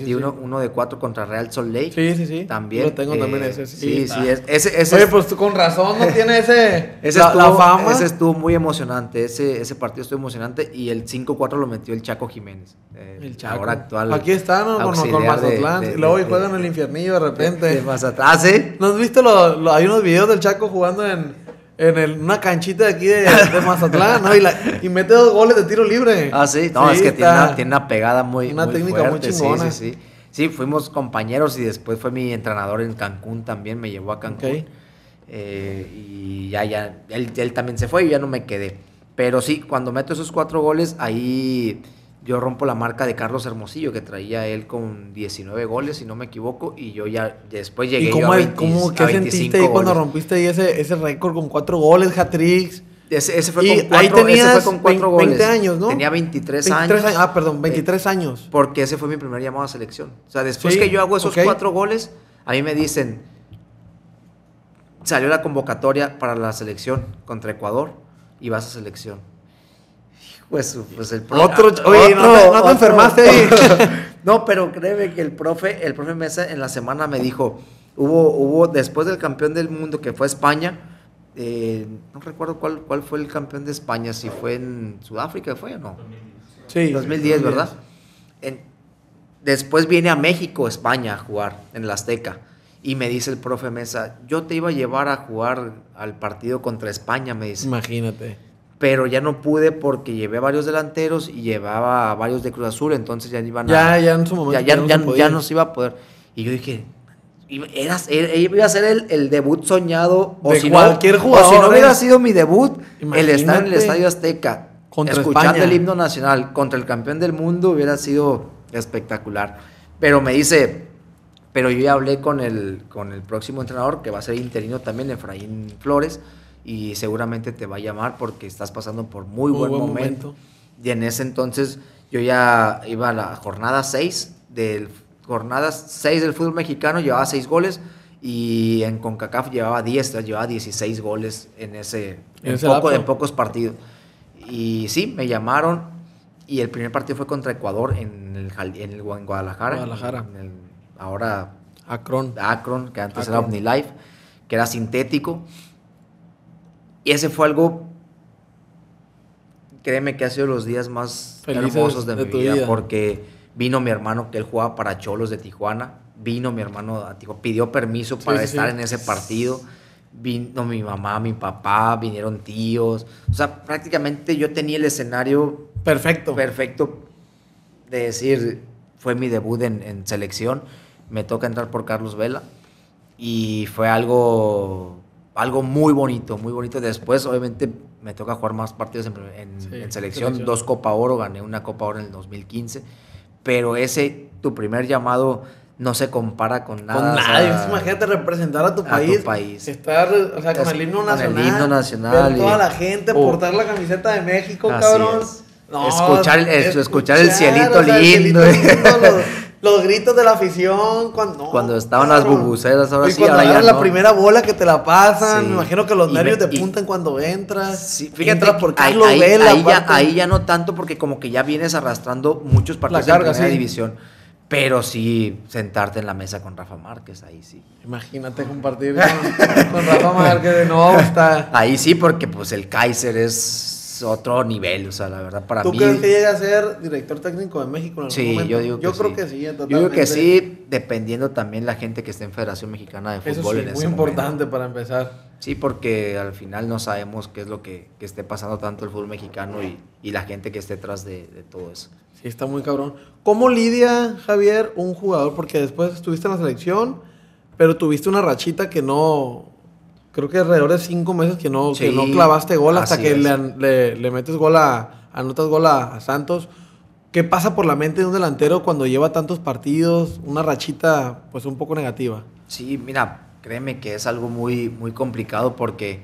Sí, uno de cuatro contra Real Salt Lake. Sí, sí, sí. También. Lo tengo también eh, ese. Sí, sí, es, ese, ese Oye, pues tú con razón no tiene ese, (laughs) ese estuvo, fama. Ese estuvo muy emocionante, ese, ese partido estuvo emocionante y el 5-4 lo metió el Chaco Jiménez. El, Chaco. Ahora actual. Aquí está, ¿no? Con, Mazatlán. De, y luego juegan el infiernillo de repente. Más Mazatlán, ¿Ah, sí? ¿No has visto? hay unos videos del Chaco jugando en en una canchita aquí de, Mazatlán, ¿no? Y, mete dos goles de tiro libre. Ah, sí, no, es que tiene, una, pegada muy. Una técnica muy chingona. Sí, sí, sí. Sí, fuimos compañeros y después fue mi entrenador en Cancún también, me llevó a Cancún. Eh, y ya, ya, él, él también se fue y ya no me quedé. Pero sí, cuando meto esos cuatro goles, ahí yo rompo la marca de Carlos Hermosillo, que traía él con 19 goles, si no me equivoco, y yo ya después llegué yo a ¿cómo, ¿Qué sentiste ahí cuando rompiste ese, récord con cuatro goles, hat Ese, ese, fue, con cuatro, ahí ese fue con cuatro goles. años, Tenía 23, años. Ah, perdón, 23 eh, años. Porque ese fue mi primer llamado a selección. O sea, después que yo hago esos cuatro goles, a mí me dicen, salió la convocatoria para la selección contra Ecuador y vas a selección pues, pues, el Otro, ah, no, no enfermaste. (laughs) (laughs) no, pero créeme que el profe, el profe Mesa en la semana me dijo, hubo, hubo después del campeón del mundo que fue España, eh, no recuerdo cuál, cuál fue el campeón de España, si fue en Sudáfrica, fue o no. Sí. 2010, ¿verdad? después viene a México, España, a jugar en la Azteca. Y me dice el profe Mesa, yo te iba a llevar a jugar al partido contra España, me dice. Imagínate pero ya no pude porque llevé varios delanteros y llevaba varios de Cruz Azul, entonces ya iban ya, Ya, Ya, no se iba a poder. Y yo dije, era, iba a ser el, debut soñado. O si cualquier jugador. O si no hubiera ¿eh? sido mi debut, el estar en el Estadio Azteca, escuchando el himno nacional contra el campeón del mundo, hubiera sido espectacular. Pero me dice, pero yo ya hablé con el, con el próximo entrenador, que va a ser interino también, Efraín Flores, y seguramente te va a llamar porque estás pasando por muy, buen, momento. Y en ese entonces yo ya iba a la jornada 6 del jornadas 6 del fútbol mexicano, llevaba 6 goles y en CONCACAF llevaba 10, llevaba 16 goles en ese en, pocos partidos. Y sí, me llamaron y el primer partido fue contra Ecuador en el, en, el, Guadalajara. Guadalajara. ahora Acron, Akron, que antes era era OmniLife, que era sintético y ese fue algo, créeme que ha sido los días más hermosos de, mi vida, porque vino mi hermano que él jugaba para Cholos de Tijuana, vino mi hermano a Tijuana, pidió permiso para estar en ese partido, vino mi mamá, mi papá, vinieron tíos, o sea, prácticamente yo tenía el escenario perfecto, perfecto de decir, fue mi debut en selección, me toca entrar por Carlos Vela y fue algo algo muy bonito, muy bonito. Después, obviamente, me toca jugar más partidos en, selección. Dos Copa Oro, gané una Copa Oro en el 2015. Pero ese, tu primer llamado, no se compara con nada. Con nada imagínate representar a tu país. país. Estar, o sea, con el himno nacional. Con el toda la gente, portar la camiseta de México, cabrón. escuchar, escuchar, el cielito lindo. El cielito eh. lindo los gritos de la afición. Cuando, cuando estaban las bubuceras, ahora y sí. Cuando ahora la primera bola que te la pasan, me imagino que los nervios te puntan cuando entras. Sí, fíjate, entras por ahí, Ahí, ya, ahí ya, no tanto porque como que ya vienes arrastrando muchos partidos la de la división. Pero sí, sentarte en la mesa con Rafa Márquez, ahí sí. Imagínate compartir con, Rafa Márquez de nuevo. Ahí sí, porque pues el Kaiser es otro nivel, o sea, la verdad para mí... ¿Tú crees que llega a ser director técnico de México sí, Yo digo que yo creo que sí, Yo digo que sí, dependiendo también la gente que esté en Federación Mexicana de Fútbol en Eso sí, muy importante para empezar. Sí, porque al final no sabemos qué es lo que, esté pasando tanto el fútbol mexicano y, la gente que esté detrás de, de todo eso. Sí, está muy cabrón. ¿Cómo lidia, Javier, un jugador? Porque después estuviste en la selección, pero tuviste una rachita que no creo que alrededor de cinco meses que no, que clavaste gol hasta que le, metes gol a, anotas gol a, Santos. ¿Qué pasa por la mente de un delantero cuando lleva tantos partidos, una rachita pues un poco negativa? Sí, mira, créeme que es algo muy, muy complicado porque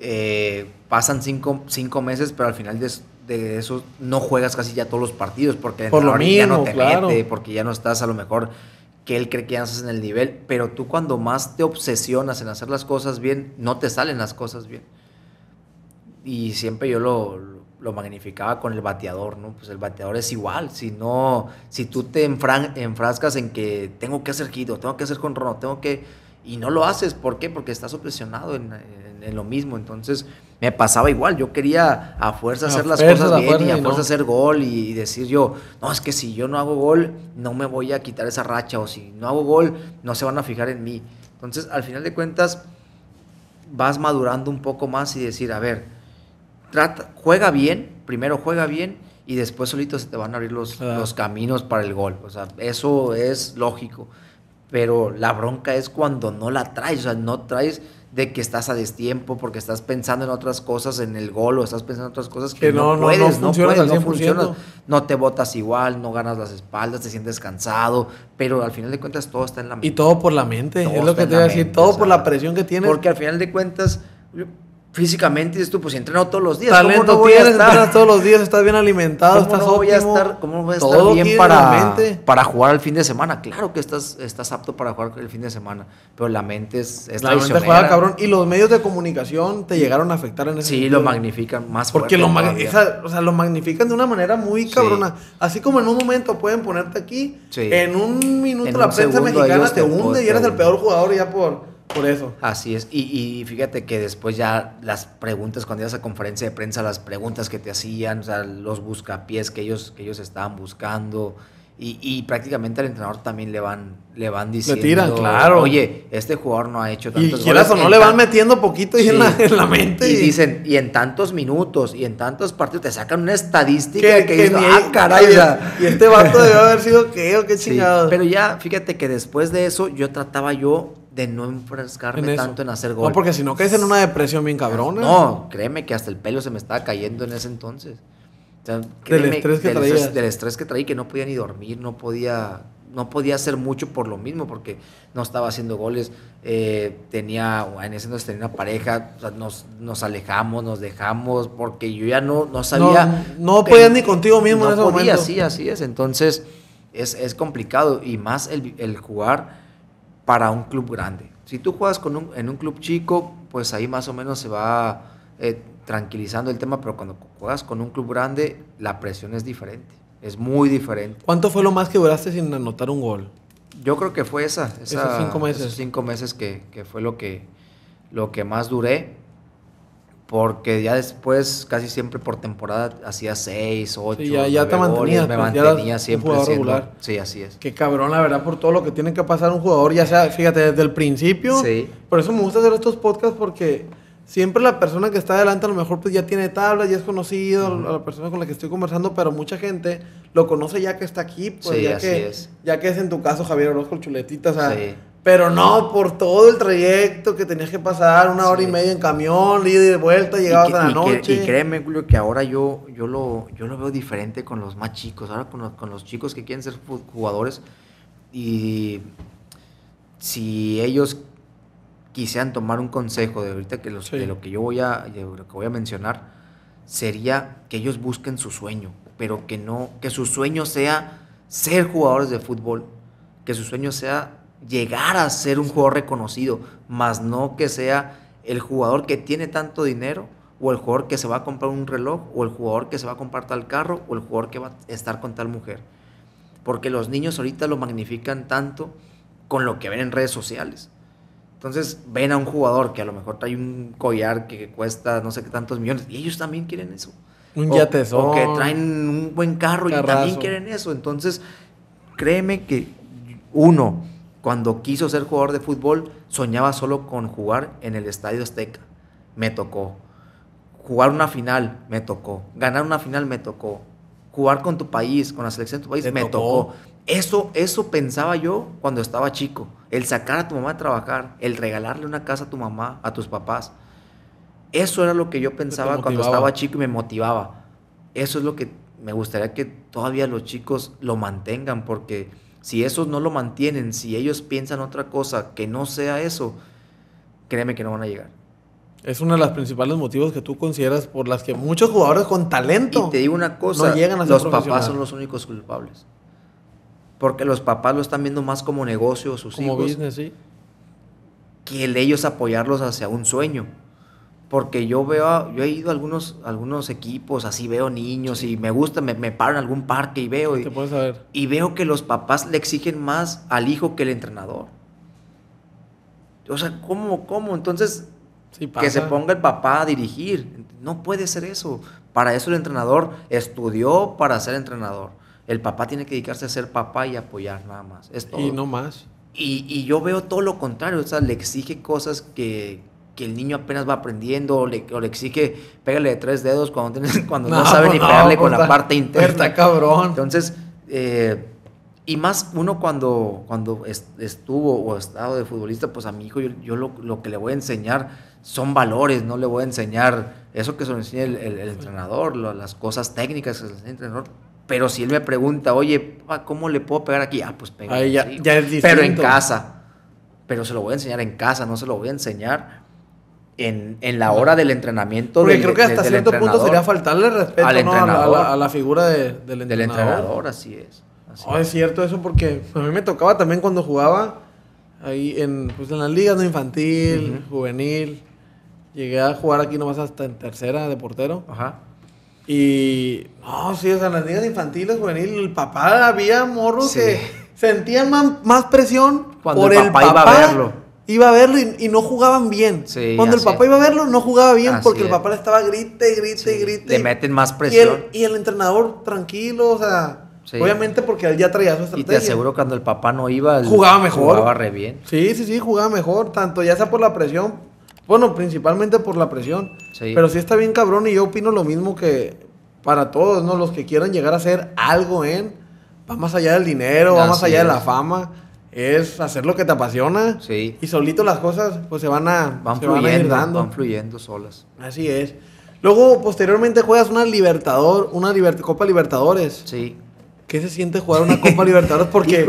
eh, pasan cinco, cinco, meses, pero al final de, eso no juegas casi ya todos los partidos porque por lo ya no te claro. porque ya no estás a lo mejor que él cree que ya en el nivel, pero tú cuando más te obsesionas en hacer las cosas bien, no te salen las cosas bien. Y siempre yo lo, lo magnificaba con el bateador, ¿no? Pues el bateador es igual, si no, si tú te enfrascas en que tengo que hacer quito, tengo que hacer con rono, tengo que... Y no lo haces, ¿por qué? Porque estás obsesionado en, en lo mismo, entonces me pasaba igual. Yo quería a fuerza hacer las cosas bien y a fuerza hacer gol y, decir yo, no, es que si yo no hago gol, no me voy a quitar esa racha o si no hago gol, no se van a fijar en mí. Entonces, al final de cuentas, vas madurando un poco más y decir, a ver, trata, juega bien, primero juega bien y después solito se te van a abrir los, los caminos para el gol. O sea, eso es lógico. Pero la bronca es cuando no la traes, o sea, no traes de que estás a destiempo porque estás pensando en otras cosas, en el gol o estás pensando en otras cosas que, no, puedes, no, no no te botas igual, no ganas las espaldas, te sientes cansado, pero al final de cuentas todo está en la mente. Y todo por la mente, es lo que te voy a decir, todo por la presión que tienes. Porque al final de cuentas, físicamente dices tú, pues entreno todos los días. Talento ¿Cómo no a todos los días, estás bien alimentado, estás estar, ¿Cómo a estar bien para, para jugar el fin de semana? Claro que estás, estás apto para jugar el fin de semana, pero la mente es, es La mente juega cabrón. Y los medios de comunicación te llegaron a afectar en ese Sí, lo magnifican más Porque lo, o sea, lo magnifican de una manera muy cabrona. Así como en un momento pueden ponerte aquí, en un minuto la prensa mexicana te hunde y eres el peor jugador ya por por eso. Así es. Y, fíjate que después ya las preguntas, cuando ibas a conferencia de prensa, las preguntas que te hacían, o sea, los buscapiés que ellos, que ellos estaban buscando. Y, prácticamente al entrenador también le van, le van diciendo. Le tiran, claro. Oye, este jugador no ha hecho tantos. Y no, le van metiendo poquito en, la, mente. Y, dicen, y en tantos minutos, y en tantos partidos, te sacan una estadística que, dice ah, caray. Y, este vato debe haber sido qué o qué chingado. pero ya, fíjate que después de eso, yo trataba yo de no enfrascarme tanto en hacer goles. No, porque si no caes en una depresión bien cabrona. No, créeme que hasta el pelo se me estaba cayendo en ese entonces. del estrés que traía. del estrés que traí, que no podía ni dormir, no podía, no podía hacer mucho por lo mismo, porque no estaba haciendo goles. Eh, tenía, en ese entonces tenía una pareja, nos, nos, alejamos, nos dejamos, porque yo ya no, no sabía. No, podía ni contigo mismo no en ese podía, Sí, así es. Entonces, es, complicado. Y más el, el jugar para un club grande. Si tú juegas con un, en un club chico, pues ahí más o menos se va eh, tranquilizando el tema, pero cuando juegas con un club grande, la presión es diferente, es muy diferente. ¿Cuánto fue lo más que duraste sin anotar un gol? Yo creo que fue esa, esos cinco meses, esos cinco meses que, fue lo que, lo que más duré porque ya después, casi siempre por temporada, hacía seis, ocho. Sí, ya, te mantenías. Me pues, mantenía siempre. regular. Sí, así es. Qué cabrón, la verdad, por todo lo que tiene que pasar un jugador, ya sea, fíjate, desde el principio. Sí. Por eso me gusta hacer estos podcasts porque siempre la persona que está adelante a lo mejor pues ya tiene tabla, ya es conocido, a la persona con la que estoy conversando, pero mucha gente lo conoce ya que está aquí, pues sí, ya, así que, es. ya que es en tu caso Javier Orozco Chuletita, o sea, sí. Pero no, por todo el trayecto que tenías que pasar, una hora y media en camión, ida y de vuelta, llegabas a la noche. y créeme, Julio, que ahora yo, yo, lo, yo lo veo diferente con los más chicos, ahora con los, chicos que quieren ser jugadores. Y si ellos quisieran tomar un consejo de ahorita que lo que yo voy a, que voy a mencionar, sería que ellos busquen su sueño, pero que no, que su sueño sea ser jugadores de fútbol, que su sueño sea llegar a ser un jugador reconocido, más no que sea el jugador que tiene tanto dinero o el jugador que se va a comprar un reloj o el jugador que se va a comprar tal carro o el jugador que va a estar con tal mujer. Porque los niños ahorita lo magnifican tanto con lo que ven en redes sociales. Entonces ven a un jugador que a lo mejor trae un collar que cuesta no sé qué tantos millones y ellos también quieren eso. Un yate O que traen un buen carro y también quieren eso. Entonces créeme que uno, cuando quiso ser jugador de fútbol, soñaba solo con jugar en el Estadio Azteca. Me tocó. Jugar una final, me tocó. Ganar una final, me tocó. Jugar con tu país, con la selección de tu país, me tocó. Eso, eso pensaba yo cuando estaba chico. El sacar a tu mamá a trabajar, el regalarle una casa a tu mamá, a tus papás. Eso era lo que yo pensaba cuando estaba chico y me motivaba. Eso es lo que me gustaría que todavía los chicos lo mantengan porque si esos no lo mantienen, si ellos piensan otra cosa que no sea eso, créeme que no van a llegar. Es uno de los principales motivos que tú consideras por las que muchos jugadores con talento. Y te digo una cosa: no llegan a los papás son los únicos culpables. Porque los papás lo están viendo más como negocio, sus como Business, ¿sí? Que el ellos apoyarlos hacia un sueño porque yo veo, yo he ido a algunos, algunos equipos, así veo niños y me gusta, me, me paro en algún parque y veo. Y, saber? y veo que los papás le exigen más al hijo que el entrenador. O sea, ¿cómo, cómo? Entonces, que se ponga el papá a dirigir. No puede ser eso. Para eso el entrenador estudió para ser entrenador. El papá tiene que dedicarse a ser papá y apoyar nada más. Y no más. Y, y yo veo todo lo contrario. O sea, le exige cosas que, que el niño apenas va aprendiendo o le, exige, pégale de tres dedos cuando, no, (laughs) sabe ni pegarle con la parte interna. cabrón. Entonces, eh, y más uno cuando, cuando estuvo o estado de futbolista, pues a mi hijo yo, lo, que le voy a enseñar son valores, no le voy a enseñar eso que se lo enseña el, entrenador, las cosas técnicas que se enseña el entrenador. Pero si él me pregunta, oye, ¿cómo le puedo pegar aquí? Ah, pues pega. Pero en casa. Pero se lo voy a enseñar en casa, no se lo voy a enseñar en, la hora del entrenamiento. Porque creo que hasta cierto punto sería faltarle respeto al a, la, figura del entrenador. Del entrenador, así oh, es. es. cierto eso porque a mí me tocaba también cuando jugaba ahí en, pues en las ligas ¿no? infantil, juvenil. Llegué a jugar aquí nomás hasta en tercera de portero. Ajá. Y no, sí, o sea, en las ligas infantiles, juvenil, el papá había morros que sentían más, presión Cuando por el papá, a verlo iba a verlo y, no jugaban bien. Cuando el papá iba a verlo, no jugaba bien porque el papá le estaba grite, grite, y grite. Le meten más presión. Y el, entrenador tranquilo, o sea. Obviamente porque él ya traía su estrategia. Y te aseguro cuando el papá no iba, jugaba mejor. Jugaba re bien. Sí, sí, sí, jugaba mejor, tanto ya sea por la presión, bueno, principalmente por la presión. Pero sí está bien cabrón y yo opino lo mismo que para todos, ¿no? Los que quieran llegar a hacer algo en, va más allá del dinero, va más allá de la fama es hacer lo que te apasiona. Sí. Y solito las cosas pues se van a van fluyendo, van, fluyendo solas. Así es. Luego posteriormente juegas una Libertador, una Copa Libertadores. Sí. ¿Qué se siente jugar una Copa (laughs) Libertadores? Porque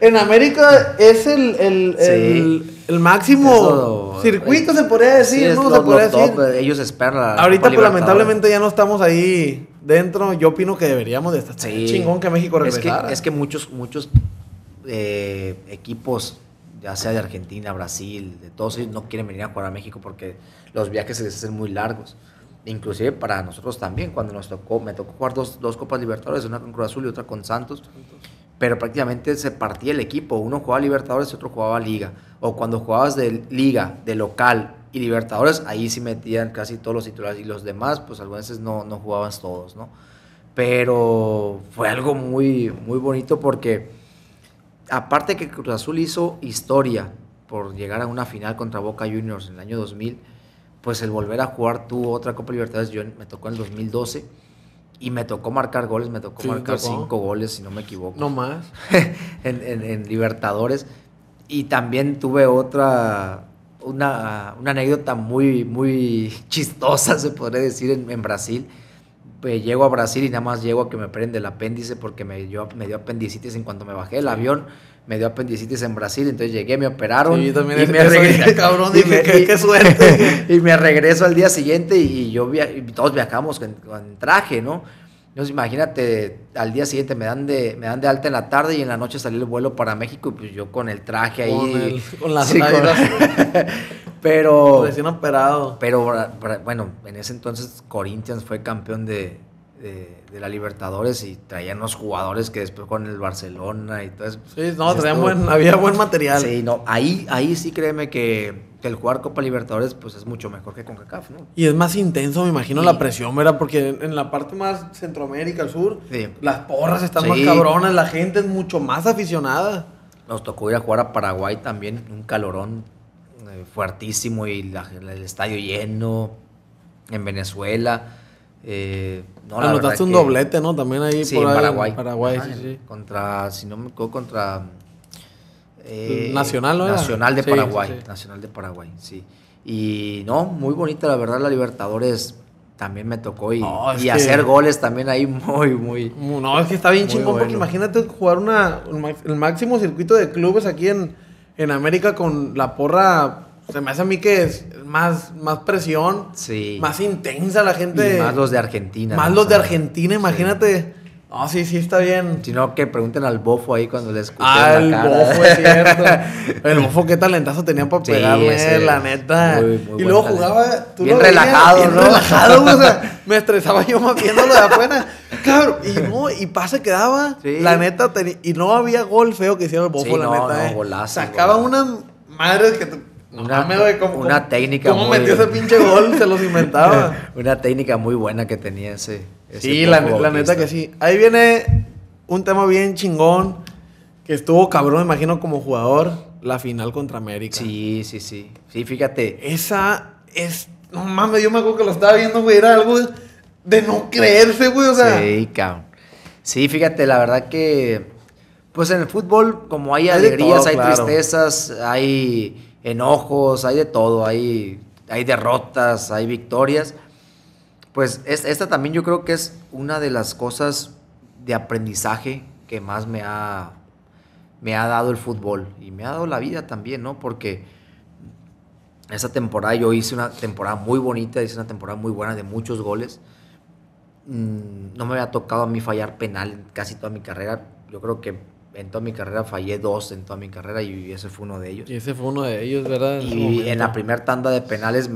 en América es el, el, el, máximo circuito, eh, se podría decir, ¿no? se podría decir. Eh, ellos esperan. Ahorita, pues, lamentablemente, ya no estamos ahí dentro. Yo opino que deberíamos de estar sí. chingón que México regresara. Es que, es que muchos, muchos eh, equipos, ya sea de Argentina, Brasil, de todos ellos, no quieren venir a jugar a México porque los viajes se les hacen muy largos. Inclusive para nosotros también, cuando nos tocó, me tocó jugar dos, dos Copas Libertadores, una con Cruz Azul y otra con Santos, pero prácticamente se partía el equipo, uno jugaba Libertadores y otro jugaba Liga, o cuando jugabas de Liga, de local y Libertadores, ahí sí metían casi todos los titulares y los demás, pues algunas veces no, no jugabas todos, ¿no? Pero fue algo muy, muy bonito porque aparte que Cruz Azul hizo historia por llegar a una final contra Boca Juniors en el año 2000, pues el volver a jugar tuvo otra Copa Libertadores, me tocó en el 2012 y me tocó marcar goles, me tocó marcar cinco goles, si no me equivoco. No más. (laughs) en, Libertadores. Y también tuve otra, una, anécdota muy, muy chistosa, se podría decir, en, en Brasil pues llego a Brasil y nada más llego a que me prende el apéndice porque me, me dio apendicitis en cuanto me bajé del avión. Me dio apendicitis en Brasil, entonces llegué, me operaron. y me regresé, (laughs) cabrón, y me, qué, (laughs) y me regreso al día siguiente y yo todos viajamos con, traje, ¿no? Entonces imagínate, al día siguiente me dan de me dan de alta en la tarde y en la noche salí el vuelo para México y pues yo con el traje ahí. Con, las (laughs) sí, pero. Recién Pero bueno, en ese entonces Corinthians fue campeón de, la Libertadores y traían los jugadores que después con el Barcelona y todo eso. Sí, no, traían buen, había buen material. Sí, no, ahí, ahí sí créeme que, el jugar Copa Libertadores pues es mucho mejor que con CACAF, ¿no? Y es más intenso, me imagino, la presión, ¿verdad? Porque en, la parte más Centroamérica, el sur, las porras están más cabronas, la gente es mucho más aficionada. Nos tocó ir a jugar a Paraguay también, un calorón fuertísimo y el estadio lleno en Venezuela. Eh, Anotaste ah, un doblete, ¿no? También ahí por Paraguay. En Paraguay, sí, sí. Contra, si no me equivoco, contra... Eh, Nacional, ¿no? Nacional de Paraguay. Nacional de Paraguay, sí. Y no, muy bonita, la verdad, la Libertadores también me tocó y, hacer goles también ahí muy, muy... No, es que está bien chingón porque imagínate jugar una, el máximo circuito de clubes aquí en, en América con la porra se me hace a mí que es más, más presión, sí. más intensa la gente. más los de Argentina. Más los de Argentina, imagínate. Ah, sí, sí, está bien. Si no, que pregunten al bofo ahí cuando le escuchen ah, la cara. el bofo, es cierto. (laughs) el bofo qué talentazo tenía para sí, la neta. y luego jugaba... Tú bien relajado, ¿no? relajado, o sea, (laughs) me estresaba yo más viéndolo de afuera. Claro, y (laughs) no, y pase quedaba. Sí. La neta, y no había gol feo que hiciera el bofo, la neta. No, ¿eh? Sacaba unas madres que una, ah, técnica ¿cómo, una técnica ¿cómo metió ese pinche gol? Se los inventaba. (laughs) una técnica muy buena que tenía ese. sí, la, neta que sí. Ahí viene un tema bien chingón que estuvo cabrón, me imagino, como jugador. La final contra América. Sí, sí, sí. Sí, fíjate. Esa es. No mames, yo me acuerdo que lo estaba viendo, güey. Era algo de no creerse, güey. O sea. Sí, cabrón. Sí, fíjate, la verdad que. Pues en el fútbol, como hay, alegrías, hay tristezas, hay enojos, hay de todo, hay, hay derrotas, hay victorias. Pues esta también yo creo que es una de las cosas de aprendizaje que más me ha, me ha dado el fútbol y me ha dado la vida también, ¿no? Porque esa temporada yo hice una temporada muy bonita, hice una temporada muy buena de muchos goles. Mm, no me había tocado a mí fallar penal casi toda mi carrera. Yo creo que en toda mi carrera fallé dos en toda mi carrera y ese fue uno de ellos. Y ese fue uno de ellos, ¿verdad? y en la primera tanda de penales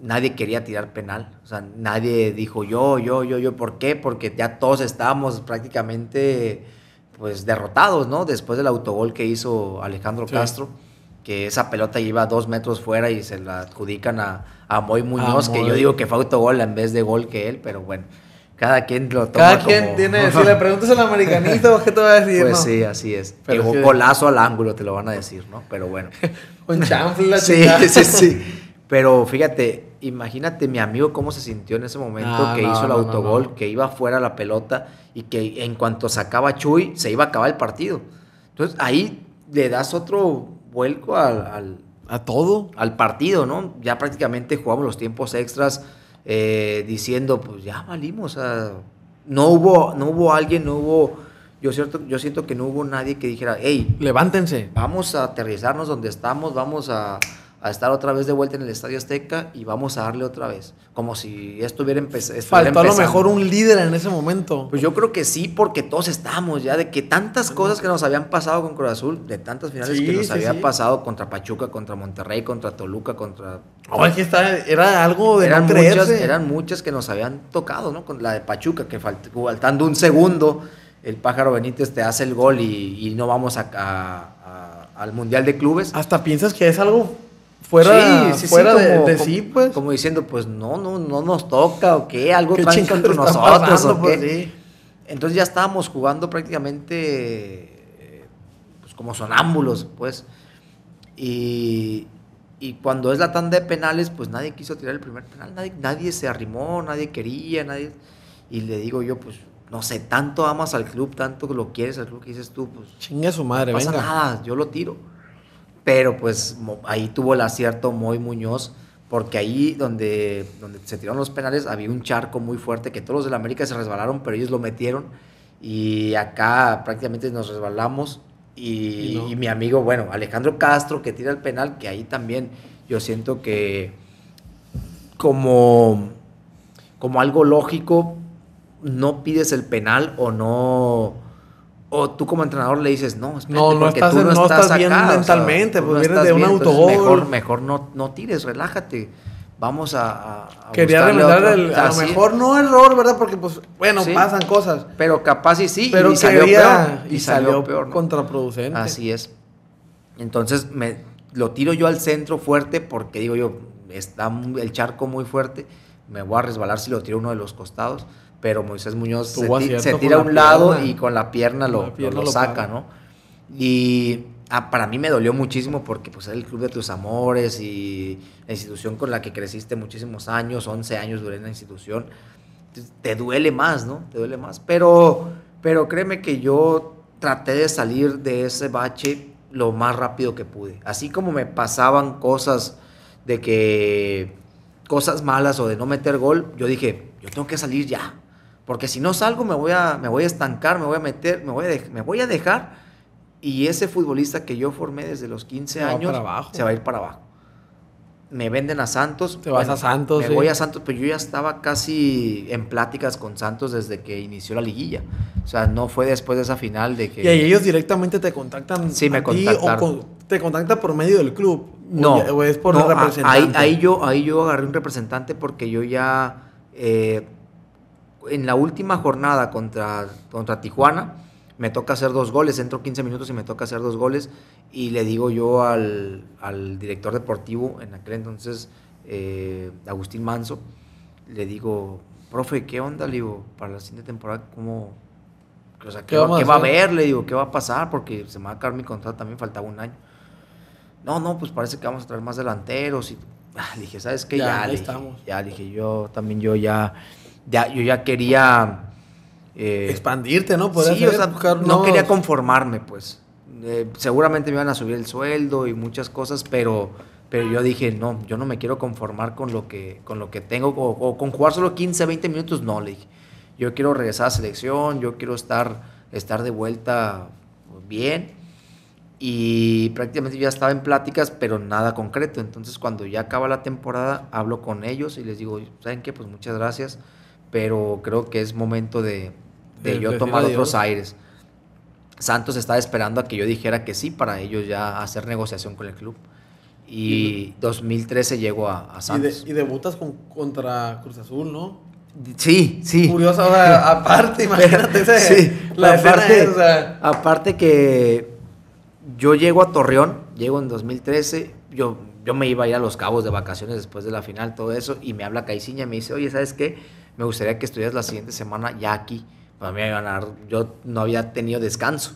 nadie quería tirar penal. O sea, nadie dijo yo, yo, yo, yo. ¿Por qué? Porque ya todos estábamos prácticamente pues derrotados, ¿no? Después del autogol que hizo Alejandro Castro, que esa pelota iba dos metros fuera y se la adjudican a, a Moy Muñoz, que yo digo que fue autogol en vez de gol que él, pero bueno cada quien lo toma Cada quien tiene... si le (laughs) preguntas al americanista, ¿qué te va a decir? Pues sí, así es. el golazo al ángulo, te lo van a decir, ¿no? Pero bueno. (laughs) Un chanfle Sí, sí, sí. Pero fíjate, imagínate mi amigo cómo se sintió en ese momento ah, que hizo el autogol, que iba fuera la pelota y que en cuanto sacaba Chuy, se iba a acabar el partido. Entonces ahí le das otro vuelco al a todo. Al partido, ¿no? Ya prácticamente jugamos los tiempos extras. Eh, diciendo, pues ya valimos, no hubo, no hubo alguien, no hubo, yo, cierto, yo siento que no hubo nadie que dijera, hey, levántense. Vamos a aterrizarnos donde estamos, vamos a, a estar otra vez de vuelta en el Estadio Azteca y vamos a darle otra vez. Como si esto hubiera empezado. Faltó a lo mejor un líder en ese momento. Pues yo creo que sí, porque todos estamos ya de que tantas cosas que nos habían pasado con Cruz Azul, de tantas finales que nos había pasado contra Pachuca, contra Monterrey, contra Toluca, contra. que era algo de eran no Muchas, eran muchas que nos habían tocado, ¿no? Con la de Pachuca, que faltando un segundo, el pájaro Benítez te hace el gol y, no vamos a, al Mundial de Clubes. Hasta piensas que es algo fuera, fuera de, sí, pues. Como diciendo, pues no, no, no nos toca o qué, algo ¿Qué traen contra nosotros pues Entonces ya estábamos jugando prácticamente eh, pues, como sonámbulos, pues. Y, y cuando es la tanda de penales, pues nadie quiso tirar el primer penal, nadie, nadie se arrimó, nadie quería, nadie. Y le digo yo, pues no sé, tanto amas al club, tanto lo quieres al club que dices tú, pues. Chinga su madre, no pasa venga. nada, yo lo tiro pero pues ahí tuvo el acierto Moy Muñoz, porque ahí donde, donde se tiraron los penales había un charco muy fuerte que todos los de la América se resbalaron, pero ellos lo metieron y acá prácticamente nos resbalamos. Y, mi amigo, bueno, Alejandro Castro, que tira el penal, que ahí también yo siento que como, como algo lógico, no pides el penal o no o tú como entrenador le dices, no, espérate, no, no estás, tú no, estás, bien mentalmente, pues vienes de un autogol. Mejor, mejor no, no tires, relájate vamos a, a quería remediar el a lo mejor no error verdad porque pues bueno pasan cosas pero capaz y sí pero y, salió peor, y, salió, contraproducente así es entonces me lo tiro yo al centro fuerte porque digo yo está el charco muy fuerte me voy a resbalar si lo tiro uno de los costados pero Moisés Muñoz se, tira a un lado y con la pierna lo, saca, ¿no? Y ah, para mí me dolió muchísimo porque pues el club de tus amores y la institución con la que creciste muchísimos años, 11 años duré en la institución, te duele más, ¿no? Te duele más, pero, pero créeme que yo traté de salir de ese bache lo más rápido que pude, así como me pasaban cosas de que cosas malas o de no meter gol, yo dije, yo tengo que salir ya, porque si no salgo me voy a, me voy a estancar, me voy a meter, me voy a, me voy a dejar y ese futbolista que yo formé desde los 15 años se va a ir para abajo. Me venden a Santos. Te vas a Santos. Me voy a Santos, pero yo ya estaba casi en pláticas con Santos desde que inició la liguilla. O sea, no fue después de esa final de que. Y ellos directamente te contactan. Sí, me contactan. o te contactan por medio del club. No. O, es por no, representante. Ahí, yo, ahí yo agarré un representante porque yo ya. Eh, en la última jornada contra, contra Tijuana, me toca hacer dos goles, entro 15 minutos y me toca hacer dos goles, y le digo yo al, director deportivo, en aquel entonces, eh, Agustín Manso, le digo, profe, ¿qué onda? Le digo, para la siguiente temporada, ¿cómo? ¿qué, va, a haber? Le digo, ¿qué va a pasar? Porque se me va a acabar mi contrato, también faltaba un año. No, no, pues parece que vamos a traer más delanteros. Y, (laughs) le dije, ¿sabes qué? Ya, estamos. ya le dije, yo también, yo ya ya, yo ya quería... Eh, Expandirte, ¿no? Poder sí, no quería conformarme, pues. Eh, seguramente me iban a subir el sueldo y muchas cosas, pero, pero yo dije, no, yo no me quiero conformar con lo que, con lo que tengo, o, con jugar solo 15, 20 minutos, no, le dije. Yo quiero regresar a selección, yo quiero estar, estar de vuelta bien. Y prácticamente ya estaba en pláticas, pero nada concreto. Entonces, cuando ya acaba la temporada, hablo con ellos y les digo, ¿saben qué? Pues muchas gracias pero creo que es momento de, yo tomar otros aires. Santos estaba esperando a que yo dijera que sí para ellos ya hacer negociación con el club. Y, 2013 llego a, Santos. Y, debutas con, contra Cruz Azul, ¿no? Sí, sí. Curioso, (laughs) aparte, imagínate sí, la aparte, aparte que yo llego a Torreón, llego en 2013, yo, yo me iba a ir a Los Cabos de vacaciones después de la final, todo eso, y me habla Caiciña, me dice, oye, ¿sabes qué? me gustaría que estuvieras la siguiente semana ya aquí. Para mí a yo no había tenido descanso.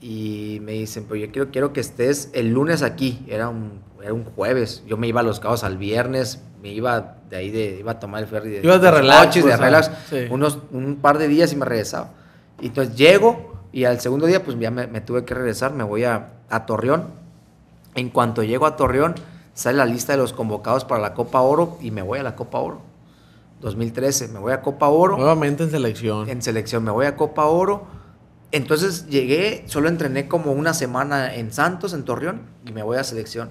Y me dicen, pues yo quiero, quiero que estés el lunes aquí. Era un, era un jueves. Yo me iba a los cabos al viernes, me iba de ahí, de, iba a tomar el ferry. De, Ibas de relax. de pues, Unos, un par de días y me regresaba. Y entonces llego y al segundo día pues ya me, me tuve que regresar, me voy a, a Torreón. En cuanto llego a Torreón, sale la lista de los convocados para la Copa Oro y me voy a la Copa Oro 2013, me voy a Copa Oro. Nuevamente en selección. En selección, me voy a Copa Oro. Entonces llegué, solo entrené como una semana en Santos, en Torreón, y me voy a selección.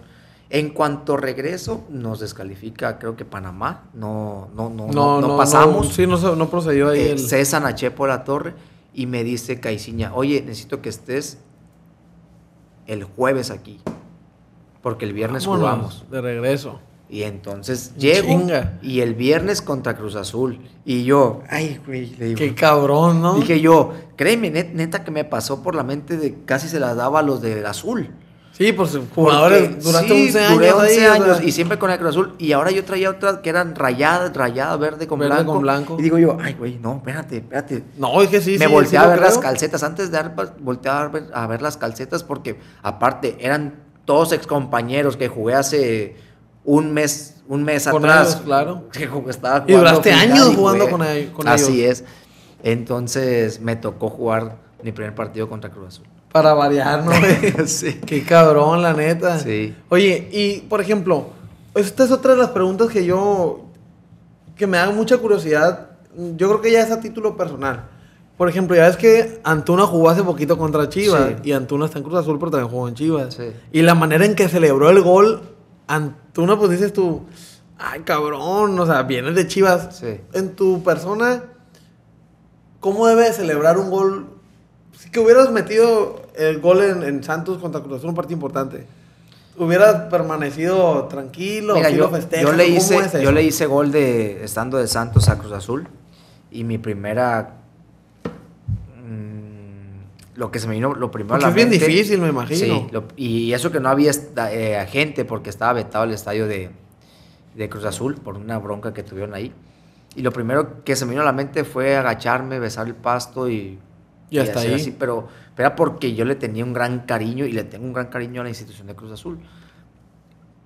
En cuanto regreso, nos descalifica, creo que Panamá. No, no, no, no, pasamos. sí, no, no procedió ahí. César eh, el... César la torre y me dice Caiciña, oye, necesito que estés el jueves aquí. Porque el viernes Vámonos, jugamos. De regreso. Y entonces llego y el viernes contra Cruz Azul. Y yo, ay, güey, le digo, Qué cabrón, ¿no? Dije yo, créeme, neta que me pasó por la mente de casi se las daba a los del Azul. Sí, por jugadores durante 11 años. Duré 11 años y siempre con el Cruz Azul. Y ahora yo traía otras que eran rayadas, rayadas, verde con blanco. Y digo yo, ay, güey, no, espérate, espérate. No, es que sí. Me sí, volteé a ver las calcetas. Antes de dar, pues, a ver, a ver las calcetas porque, aparte, eran todos excompañeros que jugué hace un mes, un mes atrás. claro. (laughs) Que estaba jugando y duraste años jugando con, el, Así es. Entonces me tocó jugar mi primer partido contra Cruz Azul. Para variar, ¿no? (laughs) sí. Qué cabrón, la neta. Sí. Oye, y por ejemplo, esta es otra de las preguntas que yo. que me da mucha curiosidad. Yo creo que ya es a título personal. Por ejemplo, ya ves que Antuna jugó hace poquito contra Chivas. Y Antuna está en Cruz Azul, pero también jugó en Chivas. Y la manera en que celebró el gol no pues dices tú, ay cabrón, o sea, vienes de Chivas. En tu persona, ¿cómo debe celebrar un gol? Si que hubieras metido el gol en, Santos contra Cruz Azul, un partido importante. Hubieras permanecido tranquilo, yo, festejo, yo, le hice, yo le hice gol de estando de Santos a Cruz Azul y mi primera lo que se me vino lo primero a la es mente, bien difícil, me imagino. Sí, y eso que no había eh, gente porque estaba vetado el estadio de, de, Cruz Azul por una bronca que tuvieron ahí. Y lo primero que se me vino a la mente fue agacharme, besar el pasto y... Y, hasta ahí. pero, era porque yo le tenía un gran cariño y le tengo un gran cariño a la institución de Cruz Azul.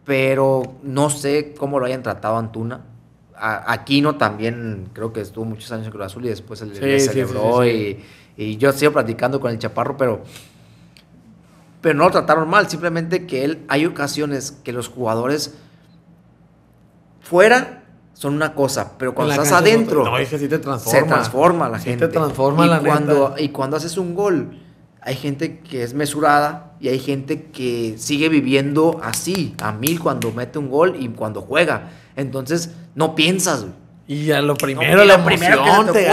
Pero no sé cómo lo hayan tratado Antuna. Aquino también creo que estuvo muchos años en Cruz Azul y después se le y y yo sigo platicando con el chaparro, pero, pero no lo trataron mal. Simplemente que él, hay ocasiones que los jugadores fuera son una cosa, pero cuando estás adentro, se transforma la gente. transforma y la cuando, Y cuando haces un gol, hay gente que es mesurada y hay gente que sigue viviendo así, a mil cuando mete un gol y cuando juega. Entonces, no piensas. Y a lo primero, la emoción te, te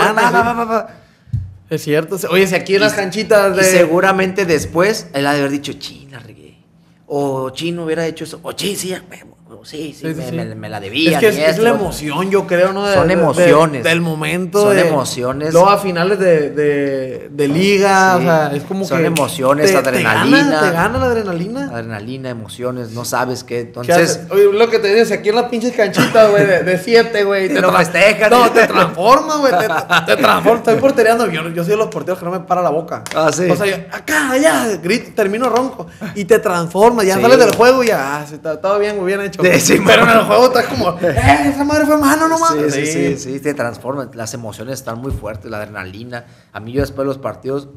es cierto. Oye, si aquí en las canchitas de. seguramente después él ha de haber dicho, china, regué. O chino hubiera hecho eso. O chino, sí, Oh, sí, sí, sí, me, la debía. Es que es, la emoción, yo creo, ¿no? son emociones. del momento. Son emociones. Luego a finales de, de liga, o sea, es como que. Son emociones, adrenalina. Te gana, la adrenalina. Adrenalina, emociones, no sabes qué. Entonces. lo que te dices aquí en la pinche canchita, güey, de, siete, güey. Te no (laughs) festejas. No, te transforma, güey. Te, te transforma. Estoy (laughs) porterando Yo, yo soy de los porteros que no me para la boca. Ah, sí. O sea, yo, acá, allá, grito, termino ronco. Y te transforma, ya sales del juego y ya. Ah, bien, muy bien hecho de Sí, pero en el juego estás como, (laughs) ¡eh, esa madre fue mano nomás! Sí, sí, sí, sí, te transforma. Las emociones están muy fuertes, la adrenalina. A mí yo después de los partidos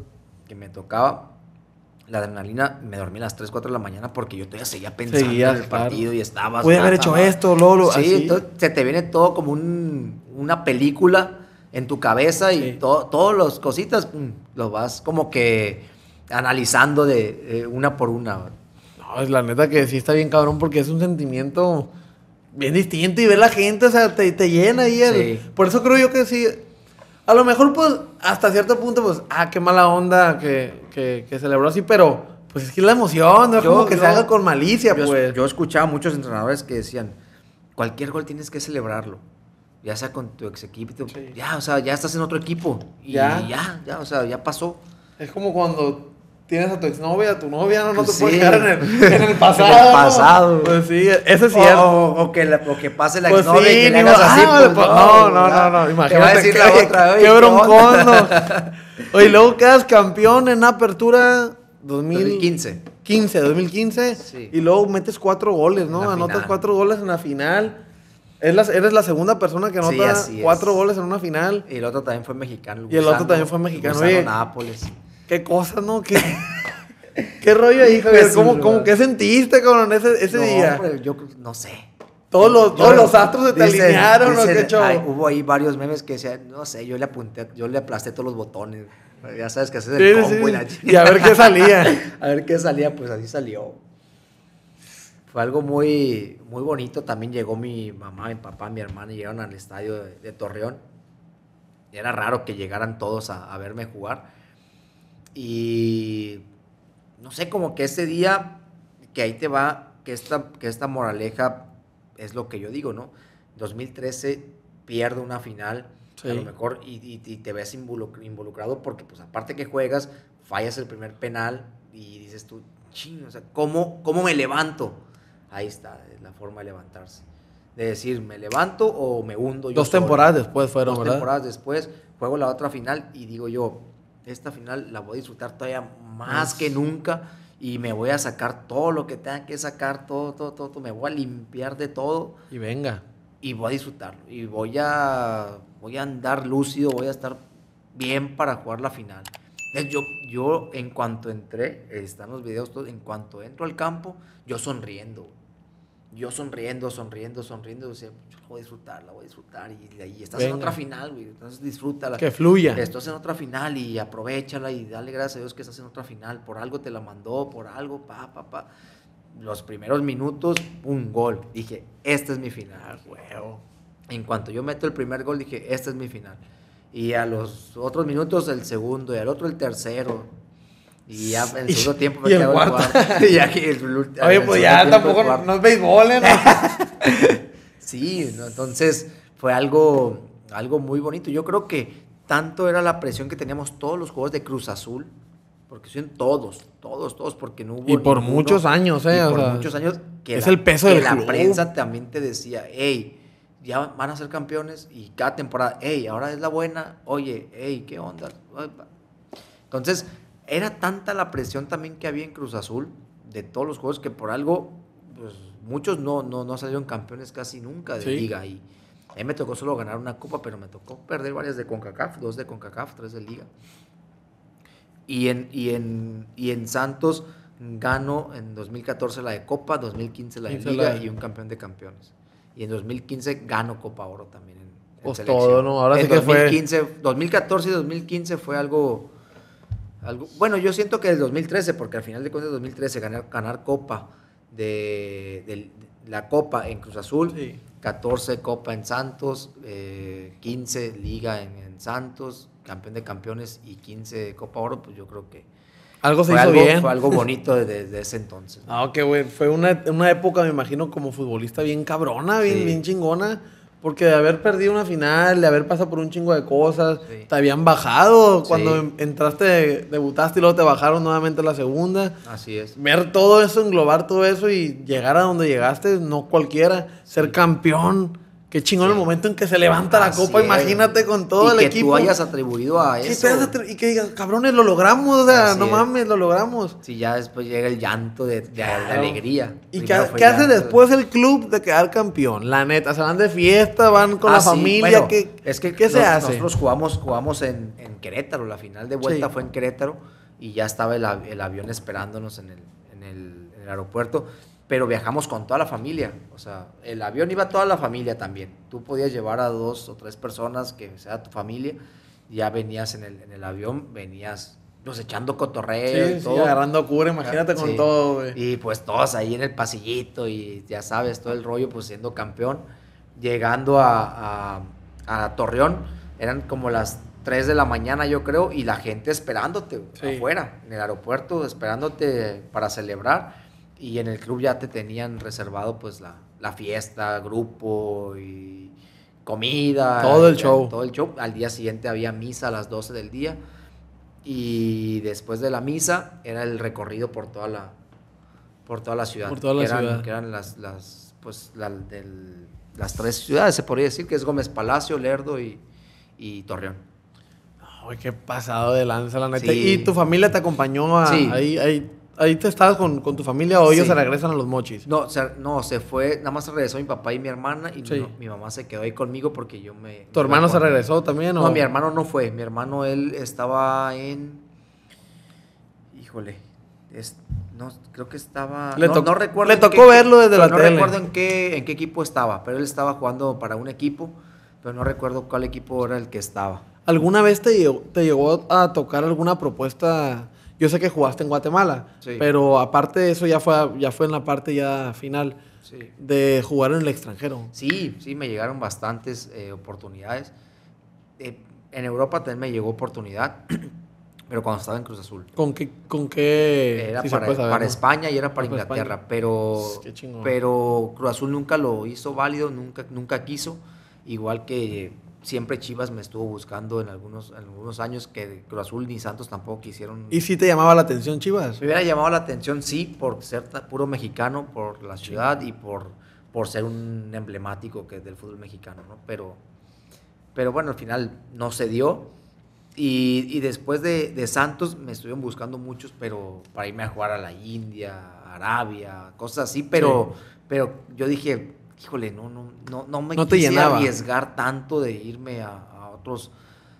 que me tocaba, la adrenalina, me dormí a las 3, 4 de la mañana porque yo todavía seguía pensando en el partido y estaba... puede haber hecho esto, Lolo, Sí, entonces se te viene todo como una película en tu cabeza y todos los cositas los vas como que analizando de eh, una por una la neta que sí está bien cabrón porque es un sentimiento bien distinto y ver la gente, o sea, te, llena ahí. El... Por eso creo yo que sí. A lo mejor, pues, hasta cierto punto, pues, ah, qué mala onda que, celebró así, pero pues es que la emoción, no es como que se haga con malicia, pues. Yo escuchaba a muchos entrenadores que decían, cualquier gol tienes que celebrarlo. Ya sea con tu ex equipo, ya, o sea, ya estás en otro equipo. Y ¿Ya? ya, ya, o sea, ya pasó. Es como cuando tienes a tu exnovia, a tu novia, no, no te pues puedes quedar en el, pasado. en el pasado. Pues sí, eso es. cierto. o, que, que pase la pues exnovia y que así. Ah, pues, no, no, no, no, imagínate. Te va a decir la otra, Qué broncondo. (laughs) Oye, luego quedas campeón en apertura 2015. 15, 2015. Sí. Y luego metes cuatro goles, ¿no? Anotas cuatro goles en la final. Eres la, eres la segunda persona que anota cuatro goles en una final. Y el otro también fue mexicano. y el otro también fue mexicano. en Nápoles. Qué cosa, ¿no? Qué, (laughs) qué rollo ahí, Javier. ¿Cómo, cómo, qué sentiste, cabrón, ese, día? yo no sé. Todos los, todos los astros se te alinearon, ¿Qué hubo ahí varios memes que decían, no sé, yo le apunté, yo le aplasté todos los botones. Ya sabes que haces el combo y la Y a ver qué salía. (laughs) a ver qué salía, pues así salió. Fue algo muy, muy bonito. También llegó mi mamá, mi papá, mi hermana, y llegaron al estadio de, Torreón. Y era raro que llegaran todos a verme jugar. Y no sé, como que ese día, que ahí te va, que esta, que esta moraleja es lo que yo digo, ¿no? 2013 pierdo una final, a lo mejor, y, te ves involucrado porque, pues, aparte que juegas, fallas el primer penal y dices tú, chino o sea, ¿cómo, me levanto? Ahí está, la forma de levantarse. De decir, ¿me levanto o me hundo? Dos temporadas después fueron, Dos temporadas después, juego la otra final y digo yo, esta final la voy a disfrutar todavía más que nunca y me voy a sacar todo lo que tenga que sacar, todo, todo, todo, me voy a limpiar de todo. Y venga. Y voy a disfrutarlo. Y voy a, voy a andar lúcido, voy a estar bien para jugar la final. Yo, yo en cuanto entré, eh, están los videos, en cuanto entro al campo, yo sonriendo yo sonriendo, sonriendo, sonriendo, decía, voy a disfrutar, la voy a disfrutar. Y, ahí estás en otra final, güey. Entonces disfrútala. Que fluya. Estás en otra final y aprovechala y dale gracias a Dios que estás en otra final. Por algo te la mandó, por algo, pa, pa, pa. Los primeros minutos, un gol. Dije, esta es mi final, ah, En cuanto yo meto el primer gol, dije, esta es mi final. Y a los otros minutos, el segundo, y al otro, el tercero y ya en el segundo tiempo me el cuarto. Oye, pues ya tampoco no es béisbol, ¿eh? (laughs) sí, entonces fue algo, algo muy bonito. Yo creo que tanto era la presión que teníamos todos los juegos de Cruz Azul, porque son todos, todos, todos, porque no hubo. Y por muchos años, ¿eh? Y por muchos años. Que es el peso de la prensa también te decía, hey, ya van a ser campeones y cada temporada, hey, ahora es la buena, oye, hey, ¿qué onda? Entonces, era tanta la presión también que había en Cruz Azul de todos los juegos que por algo pues, muchos no, no, no salieron campeones casi nunca de liga. Y a mí me tocó solo ganar una copa, pero me tocó perder varias de CONCACAF, dos de CONCACAF, tres de liga. Y en, y en, en Santos gano en 2014 la de copa, 2015 la de liga y un campeón de campeones. Y en 2015 gano Copa Oro también en, pues todo, ¿no? Ahora sí que fue... 2014 y 2015 fue algo bueno, yo siento que el 2013, porque al final de cuentas, 2013, ganar, ganar Copa, de, la Copa en Cruz Azul, 14 Copa en Santos, 15 eh, Liga en, Santos, campeón de campeones y 15 Copa Oro, pues yo creo que. Algo fue algo, algo (laughs) bonito desde ese entonces. Ah, ok, güey. Fue una, época, me imagino, como futbolista bien cabrona, bien, bien chingona porque de haber perdido una final, de haber pasado por un chingo de cosas, te habían bajado cuando em, entraste, debutaste y luego te bajaron nuevamente la segunda. Así es. Ver todo eso, englobar todo eso y llegar a donde llegaste, no cualquiera, ser campeón Qué chingón el momento en que se levanta la copa, imagínate con todo el equipo. equipo. Que tú hayas atribuido a eso. y que digas, cabrones, lo logramos, o sea, no mames, lo logramos. Sí, ya después llega el llanto de, alegría. ¿Y qué, hace después el club de quedar campeón? La neta, se van de fiesta, van con la ah, familia. es que ¿qué se hace? Nosotros jugamos, jugamos en, Querétaro, la final de vuelta fue en Querétaro y ya estaba el, avión esperándonos en el, en el aeropuerto pero viajamos con toda la familia. O sea, el avión iba toda la familia también. Tú podías llevar a dos o tres personas que sea tu familia. Ya venías en el, en el avión, venías pues echando cotorreo y todo. agarrando cura, imagínate con todo, güey. Y pues todos ahí en el pasillito y ya sabes, todo el rollo, pues siendo campeón. Llegando a, a Torreón, eran como las 3 de la mañana, yo creo, y la gente esperándote afuera, en el aeropuerto, esperándote para celebrar y en el club ya te tenían reservado pues la, fiesta, grupo y comida. Todo el show. Todo el show. Al día siguiente había misa a las 12 del día y después de la misa era el recorrido por toda la, por toda la ciudad. Por toda la eran, ciudad. Que eran las, pues, las tres ciudades, se podría decir, que es Gómez Palacio, Lerdo y, Torreón. Ay, qué pasado de lanza, la neta. ¿Y tu familia te acompañó ahí? Ahí te estabas con, tu familia o ellos se regresan a los mochis. No, o sea, no, se fue, nada más se regresó mi papá y mi hermana y mi, mamá se quedó ahí conmigo porque yo me... ¿Tu hermano se regresó también? ¿o? No, mi hermano no fue, mi hermano él estaba en... Híjole, no, creo que estaba... Le no, recuerdo... Le tocó verlo desde la tele. No recuerdo en qué, equipo estaba, pero él estaba jugando para un equipo, pero no recuerdo cuál equipo era el que estaba. ¿Alguna vez te te llegó a tocar alguna propuesta yo sé que jugaste en Guatemala, pero aparte de eso ya fue, ya fue en la parte ya final de jugar en el extranjero. Sí, sí, me llegaron bastantes eh, oportunidades. Eh, en Europa también me llegó oportunidad, (clears throat) pero cuando estaba en Cruz Azul. ¿Con qué? Con qué era para, España y era ah, para, pues, Inglaterra, pero, pero Cruz Azul nunca lo hizo válido, nunca, nunca quiso, igual que siempre Chivas me estuvo buscando en algunos, algunos años que Cruz Azul ni Santos tampoco quisieron. ¿Y si te llamaba la atención Chivas? Me hubiera llamado la atención, sí, por ser puro mexicano, por la ciudad y por, por ser un emblemático que del fútbol mexicano, ¿no? Pero, pero bueno, al final no se dio. Y, y después de, de, Santos me estuvieron buscando muchos, pero para irme a jugar a la India, Arabia, cosas así, pero, pero yo dije, híjole, no, no, no, no me quisiera arriesgar tanto de irme a, otros,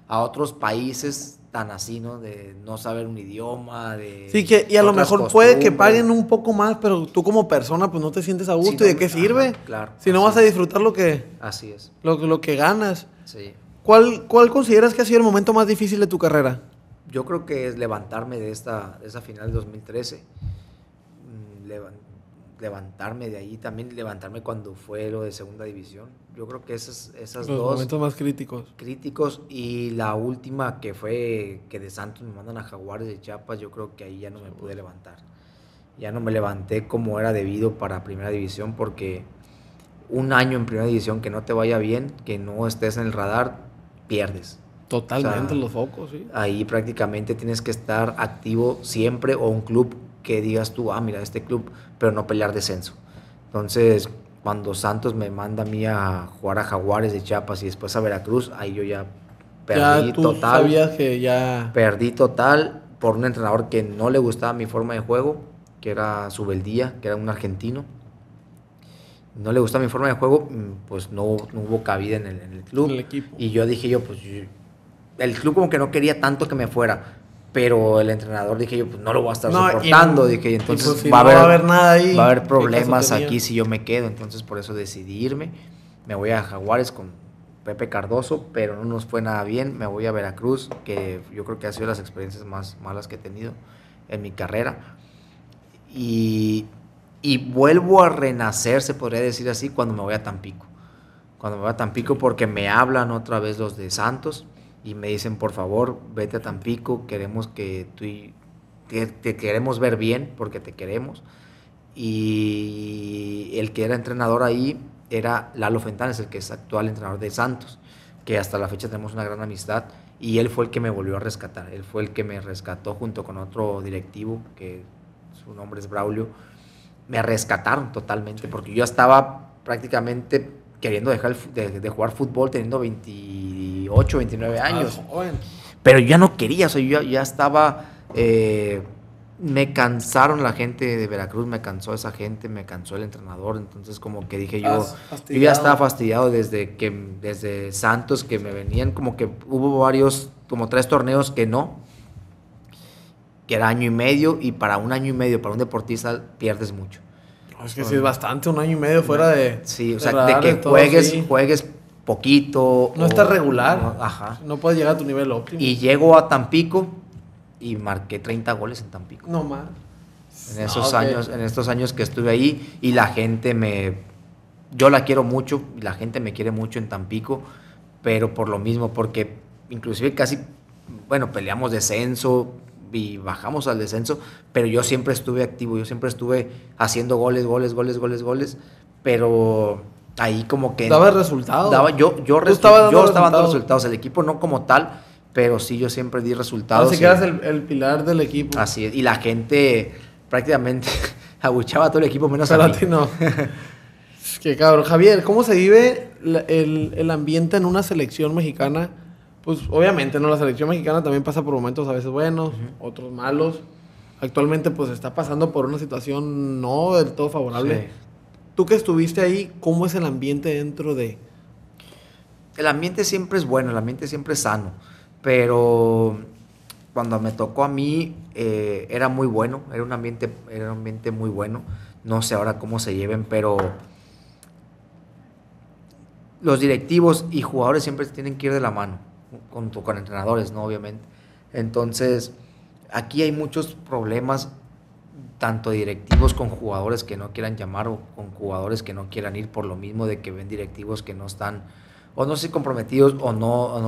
a otros países tan así, ¿no? De no saber un idioma, de... Sí, que, y a lo mejor puede que paguen un poco más, pero tú como persona pues no te sientes a gusto y de qué sirve. claro. Si no vas a disfrutar lo que... Así es. Lo, lo que ganas. Sí. ¿Cuál, ¿Cuál consideras que ha sido el momento más difícil de tu carrera? Yo creo que es levantarme de esta, esa final de 2013. Levantarme levantarme de ahí, también levantarme cuando fue lo de segunda división. Yo creo que esas, esas Los dos... momentos más críticos. Críticos y la última que fue que de Santos me mandan a Jaguares de Chiapas, yo creo que ahí ya no me pude levantar. Ya no me levanté como era debido para primera división porque un año en primera división que no te vaya bien, que no estés en el radar, pierdes. Totalmente los focos, sí. Ahí prácticamente tienes que estar activo siempre o un club que digas tú, ah, mira, este club pero no pelear descenso. Entonces, cuando Santos me manda a mí a jugar a Jaguares de Chiapas y después a Veracruz, ahí yo ya perdí ya tú total. Sabías que ya... Perdí total por un entrenador que no le gustaba mi forma de juego, que era Subeldía, que era un argentino. No le gustaba mi forma de juego, mm, pues no, hubo cabida en el, club. y yo dije yo, pues el club como que no quería tanto que me fuera pero el entrenador dije yo pues no lo voy a estar soportando dije entonces pues, va, a haber nada va a haber problemas aquí si yo me quedo entonces por eso decidirme me voy a Jaguares con Pepe Cardoso pero no nos fue nada bien me voy a Veracruz que yo creo que ha sido las experiencias más malas que he tenido en mi carrera y, y vuelvo a renacer se podría decir así cuando me voy a Tampico cuando me voy a Tampico porque me hablan otra vez los de Santos y me dicen, por favor, vete a Tampico, queremos que tú te, queremos ver bien porque te queremos. Y el que era entrenador ahí era Lalo Fentanes, el que es actual entrenador de Santos, que hasta la fecha tenemos una gran amistad. Y él fue el que me volvió a rescatar, él fue el que me rescató junto con otro directivo, que su nombre es Braulio. Me rescataron totalmente, porque yo estaba prácticamente queriendo dejar de, de jugar fútbol teniendo 20 28, 29 años. Pero yo ya no quería, o sea, yo ya estaba... Eh, me cansaron la gente de Veracruz, me cansó esa gente, me cansó el entrenador, entonces como que dije yo, yo ya estaba fastidiado desde que desde Santos que me venían como que hubo varios como tres torneos que no que era año y medio y para un año y medio para un deportista pierdes mucho. Es que es bastante, un año y medio fuera de. Sí, o sea, de, que juegues, juegues poquito. No está regular. No, ajá. No puedes llegar a tu nivel óptimo. Y llego a Tampico y marqué 30 goles en Tampico. No más. En esos años, en estos años que estuve ahí y la gente me yo la quiero mucho, y la gente me quiere mucho en Tampico, pero por lo mismo porque inclusive casi bueno, peleamos descenso y bajamos al descenso, pero yo siempre estuve activo, yo siempre estuve haciendo goles, goles, goles, goles, goles, pero ahí como que... Daba resultados. Daba, yo yo, estaba dando, resultados. El equipo no como tal, pero sí yo siempre di resultados. Así que eras el, pilar del equipo. Así es. Y la gente prácticamente (laughs) abuchaba a todo el equipo menos a, mí. a ti (laughs) cabrón. Javier, ¿cómo se vive el, ambiente en una selección mexicana? Pues obviamente, ¿no? La selección mexicana también pasa por momentos a veces buenos, otros malos actualmente pues está pasando por una situación no del todo favorable. Tú que estuviste ahí, ¿cómo es el ambiente dentro de...? El ambiente siempre es bueno, el ambiente siempre es sano, pero cuando me tocó a mí eh, era muy bueno, era un, ambiente, era ambiente muy bueno, no sé ahora cómo se lleven, pero los directivos y jugadores siempre tienen que ir de la mano, con, con entrenadores, ¿no? Obviamente. Entonces, aquí hay muchos problemas tanto directivos con jugadores que no quieran llamar o con jugadores que no quieran ir por lo mismo de que ven directivos que no están o no se comprometidos o no,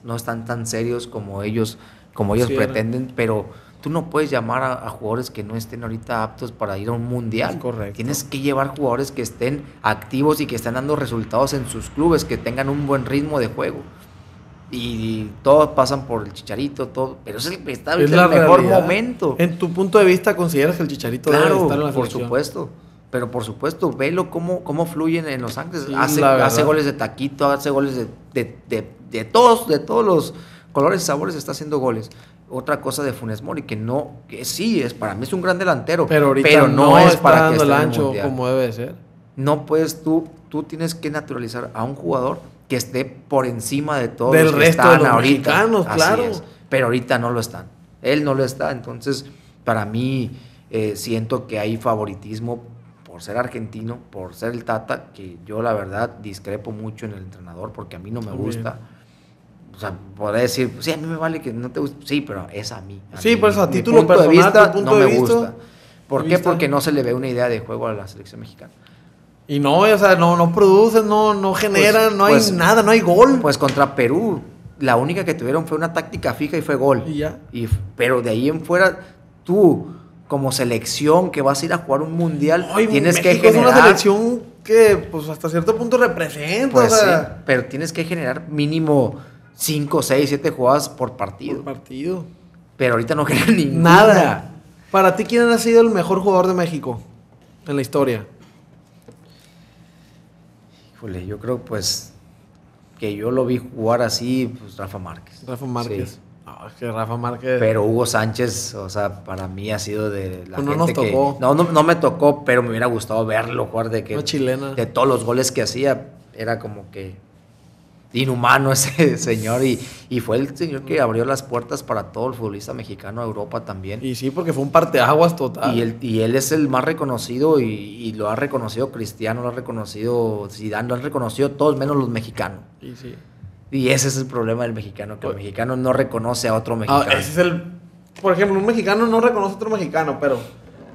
no, están tan serios como ellos, como ellos pretenden, pero tú no puedes llamar a, jugadores que no estén ahorita aptos para ir a un mundial. Tienes que llevar jugadores que estén activos y que estén dando resultados en sus clubes, que tengan un buen ritmo de juego y todos pasan por el chicharito, todo, pero es el es el mejor momento. En tu punto de vista, ¿consideras que el chicharito claro, debe estar en la Por supuesto, pero por supuesto, velo cómo, cómo fluyen en Los Ángeles. Hace, goles de taquito, hace goles de, todos, de todos los colores y sabores, está haciendo goles. Otra cosa de Funes Mori, que no, que sí, es para mí es un gran delantero, pero, no, es está para que el ancho como debe ser. No puedes tú, tú tienes que naturalizar a un jugador que esté por encima de todos los que resto están ahorita. Así Es. Pero ahorita no lo están. Él no lo está. Entonces, para mí, eh, siento que hay favoritismo por ser argentino, por ser el Tata, que yo la verdad discrepo mucho en el entrenador porque a mí no me gusta. O sea, podría decir, sí, a mí me vale que no te guste. Sí, pero es a mí. sí, por eso a título punto de vista, no me gusta. ¿Por qué? Porque no se le ve una idea de juego a la selección mexicana. Y no, o sea, no, no producen, no, no pues, generan, no hay pues, nada, no hay gol. Pues contra Perú, la única que tuvieron fue una táctica fija y fue gol. Y ya. pero de ahí en fuera, tú, como selección que vas a ir a jugar un mundial, tienes que generar. Es una selección que, pues, hasta cierto punto representa. Pues, o sea... pero tienes que generar mínimo 5, 6, 7 jugadas por partido. Por partido. Pero ahorita no (laughs) genera ninguna. Nada. Para ti, ¿quién ha sido el mejor jugador de México en la historia? yo creo pues que yo lo vi jugar así, pues Rafa Márquez. Rafa Márquez. es que Rafa Márquez. Pero Hugo Sánchez, o sea, para mí ha sido de la pues no nos tocó. no, no, me tocó, pero me hubiera gustado verlo jugar de que. De todos los goles que hacía, era como que inhumano (laughs) ese señor y, fue el señor que abrió las puertas para todo el futbolista mexicano a Europa también. Y sí, porque fue un parteaguas total. Y él, y él es el más reconocido y, lo ha reconocido Cristiano, lo ha reconocido Zidane, lo han reconocido todos menos los mexicanos. Y sí. Y ese es el problema del mexicano, que el pues mexicano no reconoce a otro ah, mexicano. es el... Por ejemplo, un mexicano no reconoce a otro mexicano, pero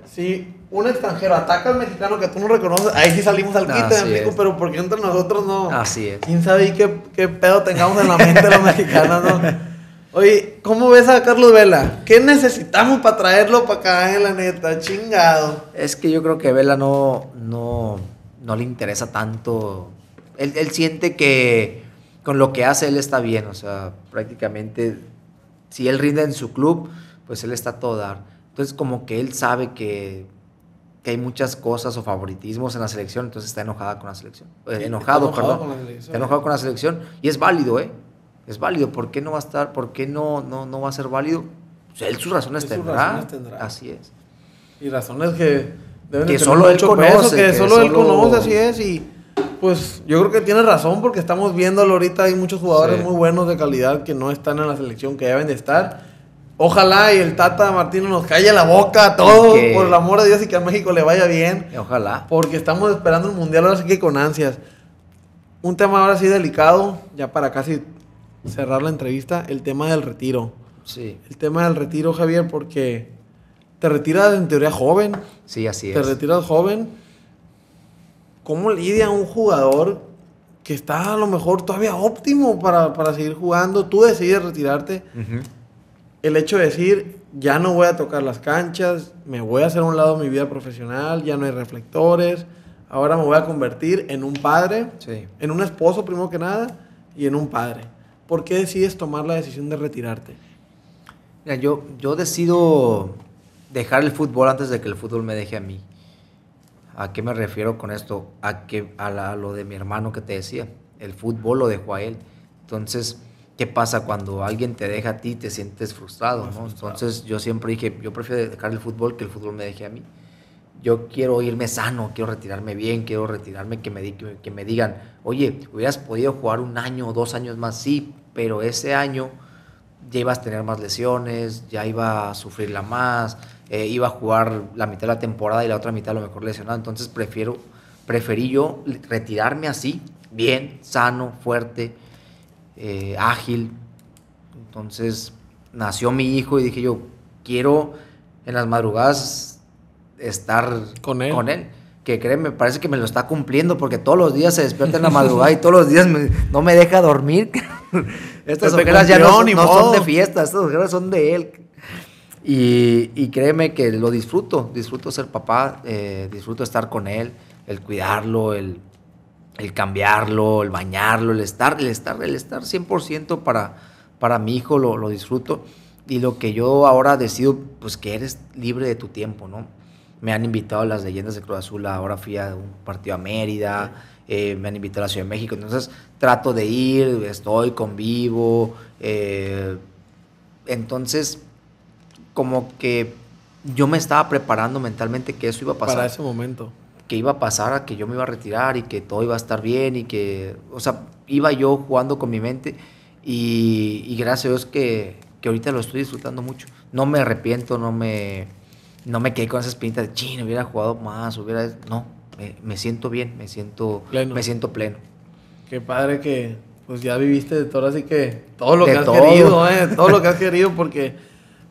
sí un extranjero ataca al mexicano que tú no reconoces, ahí sí salimos al quite, pero porque entre nosotros no. Así es. ¿Quién sabe qué, qué pedo tengamos en la mente los (laughs) mexicanos, no? Oye, ¿cómo ves a Carlos Vela? ¿Qué necesitamos para traerlo para acá, en la neta? Chingado. Es que yo creo que Vela no, no, no le interesa tanto. Él, siente que con lo que hace él está bien, o sea, prácticamente si él rinde en su club, pues él está todo dar. Entonces como que él sabe que hay muchas cosas o favoritismos en la selección, entonces está enojada con la selección. Eh, enojado, perdón. Con la está enojado con la selección. Y es válido, ¿eh? Es válido. ¿Por qué no va a estar? ¿Por qué no, no, no va a ser válido? Pues él sus razones, tendrá. Así es. Y razones que deben que, solo él conoce, que, solo, él conoce, así es. Y pues yo creo que tiene razón porque estamos viendo ahorita. Hay muchos jugadores muy buenos de calidad que no están en la selección, que deben de estar. Ojalá y el Tata Martino nos calle la boca todo por el amor de Dios, y que a México le vaya bien. Ojalá. Porque estamos esperando el mundial ahora sí que con ansias. Un tema ahora sí delicado, ya para casi cerrar la entrevista, el tema del retiro. Sí. El tema del retiro, Javier, porque te retiras en teoría joven. Sí, así es. Te retiras joven. ¿Cómo lidia un jugador que está a lo mejor todavía óptimo para, seguir jugando? Tú decides retirarte el hecho de decir, ya no voy a tocar las canchas, me voy a hacer a un lado de mi vida profesional, ya no hay reflectores, ahora me voy a convertir en un padre, en un esposo primero que nada y en un padre. ¿Por qué decides tomar la decisión de retirarte? yo, yo decido dejar el fútbol antes de que el fútbol me deje a mí. ¿A qué me refiero con esto? A, que, a lo de mi hermano que te decía. El fútbol lo dejó a él. Entonces, ¿Qué pasa cuando alguien te deja a ti te sientes frustrado, ¿no? Entonces yo siempre dije, yo prefiero dejar el fútbol que el fútbol me deje a mí. Yo quiero irme sano, quiero retirarme bien, quiero retirarme que me, digan, oye, hubieras podido jugar un año o dos años más, sí, pero ese año ya ibas a tener más lesiones, ya iba a sufrirla más, eh, iba a jugar la mitad de la temporada y la otra mitad a lo mejor lesionado. Entonces prefiero, preferí yo retirarme así, bien, sano, fuerte, eh, ágil. Entonces nació mi hijo y dije yo, quiero en las madrugadas estar con él. Que créeme parece que me lo está cumpliendo porque todos los días se despierta en la madrugada y todos los días no me deja dormir. (laughs) Estas ojeras ya no, son de fiesta, estas ojeras son de él. Y, créeme que lo disfruto, disfruto ser papá, eh, disfruto estar con él, el cuidarlo, el, el cambiarlo, el bañarlo, el estar, el estar, el estar 100% para, para mi hijo lo, disfruto. Y lo que yo ahora decido, pues que eres libre de tu tiempo, ¿no? Me han invitado las leyendas de Cruz Azul, ahora fui a un partido a Mérida, eh, me han invitado a la Ciudad de México, entonces trato de ir, estoy, convivo. Eh, entonces, como que yo me estaba preparando mentalmente que eso iba a pasar. Para ese momento que iba a pasar, que yo me iba a retirar y que todo iba a estar bien y que, o sea, iba yo jugando con mi mente y, gracias a Dios que, que, ahorita lo estoy disfrutando mucho. No me arrepiento, no me, no me quedé con esas pintas de, chino, hubiera jugado más, hubiera... No, me, siento bien, me siento pleno. Me siento pleno. Qué padre que pues ya viviste de todo, así que todo lo que has querido, ¿eh? todo lo que has querido, porque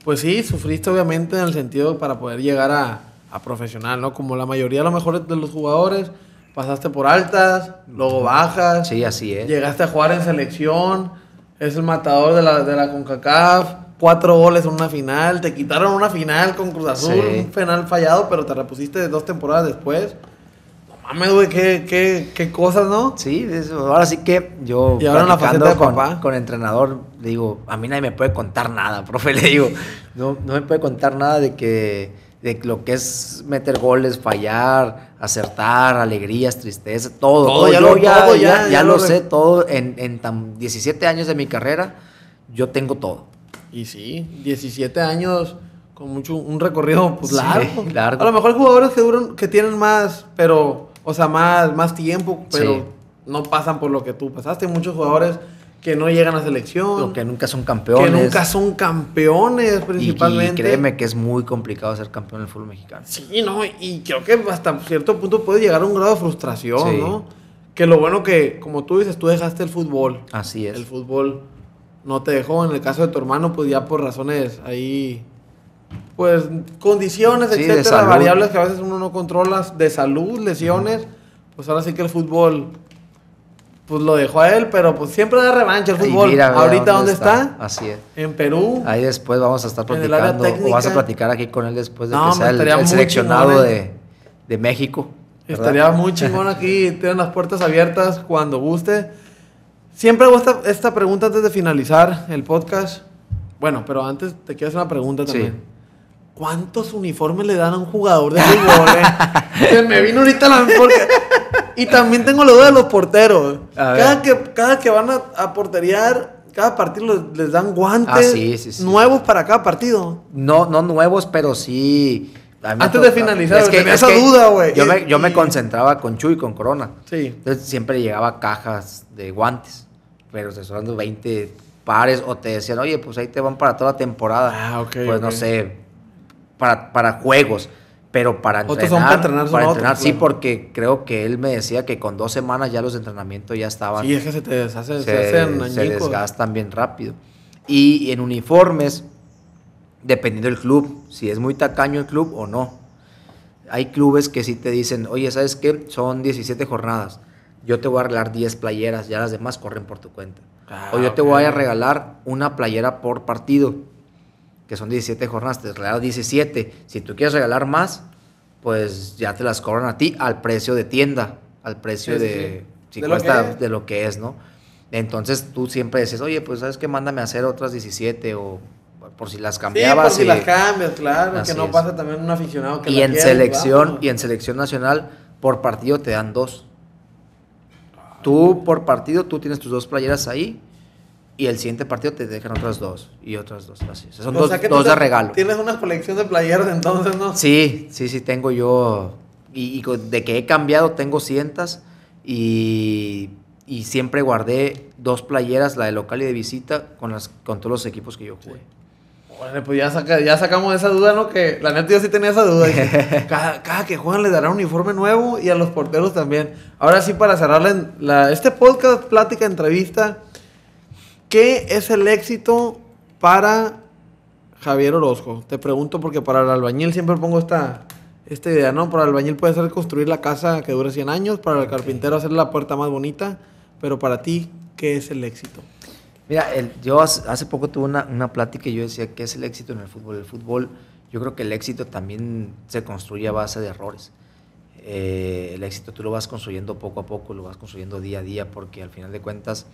pues sí, sufriste obviamente en el sentido para poder llegar a a profesional, ¿no? Como la mayoría de los mejores de los jugadores, pasaste por altas, luego bajas. Sí, así es. Llegaste a jugar en selección, es el matador de la, de la CONCACAF, cuatro goles en una final, te quitaron una final con Cruz Azul, un penal fallado, pero te repusiste dos temporadas después. No mames, güey, ¿qué, qué, qué, cosas, ¿no? Sí, ahora sí que yo. Y ahora la de con, Con entrenador, digo, a mí nadie me puede contar nada, (laughs) profe, le digo, no, no me puede contar nada de que de lo que es meter goles, fallar, acertar, alegrías, tristeza, todo. Todo, ya, lo, ya, lo, sé, todo. En, en 17 años de mi carrera, yo tengo todo. Y sí, 17 años con mucho, un recorrido pues, (laughs) largo. A lo mejor jugadores que que tienen más, pero, o sea, más, más tiempo, pero no pasan por lo que tú pasaste. Muchos jugadores que no llegan a selección. O que nunca son campeones. Que nunca son campeones, principalmente. Y, créeme que es muy complicado ser campeón el fútbol mexicano. Sí, no, y creo que hasta cierto punto puede llegar a un grado de frustración, ¿no? Que lo bueno que, como tú dices, tú dejaste el fútbol. Así es. El fútbol no te dejó. En el caso de tu hermano, pues ya por razones ahí. Pues condiciones, etc. etcétera, variables que a veces uno no controla, de salud, lesiones. Pues ahora sí que el fútbol pues lo dejó a él, pero pues siempre da revancha el fútbol. Ahorita dónde, está? Así es. En Perú. Ahí después vamos a estar platicando o vas a platicar aquí con él después de no, que sea el, seleccionado ¿eh? de, México. Estaría muy chingón aquí, (laughs) tienen las puertas abiertas cuando guste. Siempre hago esta, pregunta antes de finalizar el podcast. Bueno, pero antes te quiero hacer una pregunta también. ¿Cuántos uniformes le dan a un jugador de fútbol? Eh? (laughs) me vino ahorita la... Y también tengo la duda de los porteros. Cada que, cada que van a, a porteriar, cada partido les, dan guantes ah, nuevos para cada partido. No, no nuevos, pero sí. Antes de finalizar, esa duda, güey. Yo, me, concentraba con Chuy y con Corona. Sí. Entonces siempre llegaba cajas de guantes, pero se sonando 20 pares o te decían, oye, pues ahí te van para toda la temporada. Ah, ok. Pues no sé, para, para juegos. Pero para entrenar, para entrenar, sí, porque creo que él me decía que con dos semanas ya los entrenamientos ya estaban. Sí, es que se te deshace, se, hacen desgastan bien rápido. Y, en uniformes, dependiendo del club, si es muy tacaño el club o no. Hay clubes que sí te dicen, oye, ¿sabes qué? Son 17 jornadas. Yo te voy a regalar 10 playeras, ya las demás corren por tu cuenta. o yo ah, te voy a regalar una playera por partido que son 17 jornadas, te regalan 17. Si tú quieres regalar más, pues ya te las cobran a ti al precio de tienda, al precio de, de, lo que es, ¿no? Entonces tú siempre dices, oye, pues sabes qué, mándame a hacer otras 17 o por si las cambiabas. Sí, y, las cambias, claro, que no pasa también un aficionado que y en selección Y en selección nacional, por partido te dan dos. Tú por partido, tú tienes tus dos playeras ahí y el siguiente partido te dejan otras dos y otras dos. Así. Son dos, dos de regalo. Tienes una colección de playeras entonces, ¿no? Sí, sí, sí, tengo yo. Y, de que he cambiado, tengo cientas. Y, siempre guardé dos playeras, la de local y de visita, con, las, con todos los equipos que yo jugué. Bueno, pues ya, sacamos esa duda, ¿no? Que la neta yo sí tenía esa duda. (laughs) cada, que juegan le dará un uniforme nuevo y a los porteros también. Ahora sí, para cerrar este podcast, plática, entrevista, ¿Qué es el éxito para Javier Orozco? Te pregunto porque para el albañil siempre pongo esta, idea, ¿no? Para el albañil puede ser construir la casa que dure 100 años, para el carpintero hacer la puerta más bonita, pero para ti, ¿qué es el éxito? Mira, yo hace poco tuve una, plática y yo decía, ¿qué es el éxito en el fútbol? El fútbol, yo creo que el éxito también se construye a base de errores. Eh, el éxito tú lo vas construyendo poco a poco, lo vas construyendo día a día, porque al final de cuentas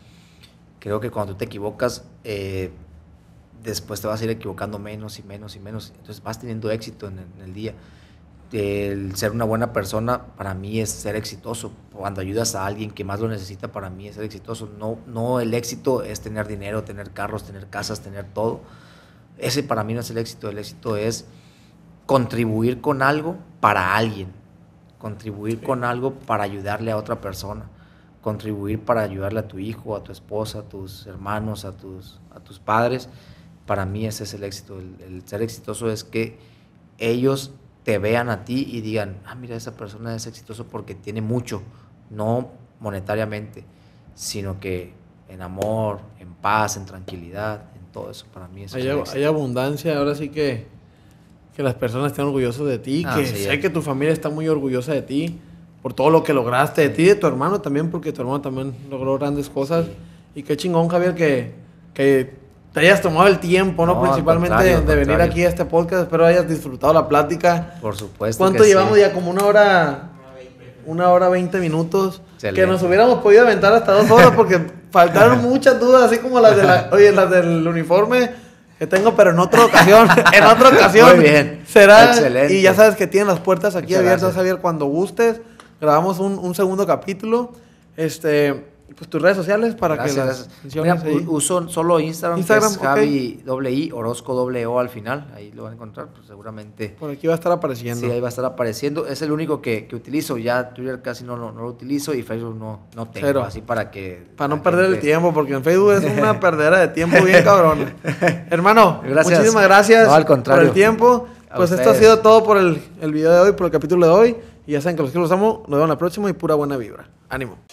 creo que cuando tú te equivocas, eh, después te vas a ir equivocando menos y menos y menos. Entonces vas teniendo éxito en, el día. El ser una buena persona para mí es ser exitoso. Cuando ayudas a alguien que más lo necesita, para mí es ser exitoso. No, no el éxito es tener dinero, tener carros, tener casas, tener todo. Ese para mí no es el éxito. El éxito es contribuir con algo para alguien. Contribuir con algo para ayudarle a otra persona contribuir para ayudarle a tu hijo, a tu esposa, a tus hermanos, a tus, a tus padres. Para mí ese es el éxito. El, ser exitoso es que ellos te vean a ti y digan, ah, mira, esa persona es exitoso porque tiene mucho, no monetariamente, sino que en amor, en paz, en tranquilidad, en todo eso. Para mí hay, es hay abundancia, ahora sí que, que las personas estén orgullosas de ti, ah, que sé que tu familia está muy orgullosa de ti por todo lo que lograste de ti y de tu hermano también, porque tu hermano también logró grandes cosas. Y qué chingón, Javier, que, que te hayas tomado el tiempo, ¿no? Principalmente de, venir aquí a este podcast. Espero hayas disfrutado la plática. Por supuesto. ¿Cuánto llevamos ya? Como una hora. Una hora veinte minutos. Que nos hubiéramos podido aventar hasta dos horas porque faltaron (laughs) muchas dudas, así como las, de las del uniforme que tengo, pero en otra ocasión, (laughs) en otra ocasión. Muy bien. Será. Excelente. Y ya sabes que tienen las puertas aquí abiertas, Javier, cuando gustes grabamos un, segundo capítulo. Este, pues tus redes sociales para que las gracias. Mira, uso solo Instagram, Instagram que Javi doble Orozco doble O al final, ahí lo van a encontrar, pues, seguramente. Por aquí va a estar apareciendo. Sí, ahí va a estar apareciendo, es el único que, que utilizo, ya Twitter casi no, no, lo utilizo y Facebook no, no tengo, Cero. así para que... Para no perder el tiempo, porque en Facebook es una (laughs) perdera de tiempo bien cabrón. (laughs) Hermano, gracias. muchísimas gracias al contrario. por el tiempo. pues esto ha sido todo por el, el video de hoy, por el capítulo de hoy. Y ya saben que los que los amo. Nos vemos la próxima y pura buena vibra. Ánimo.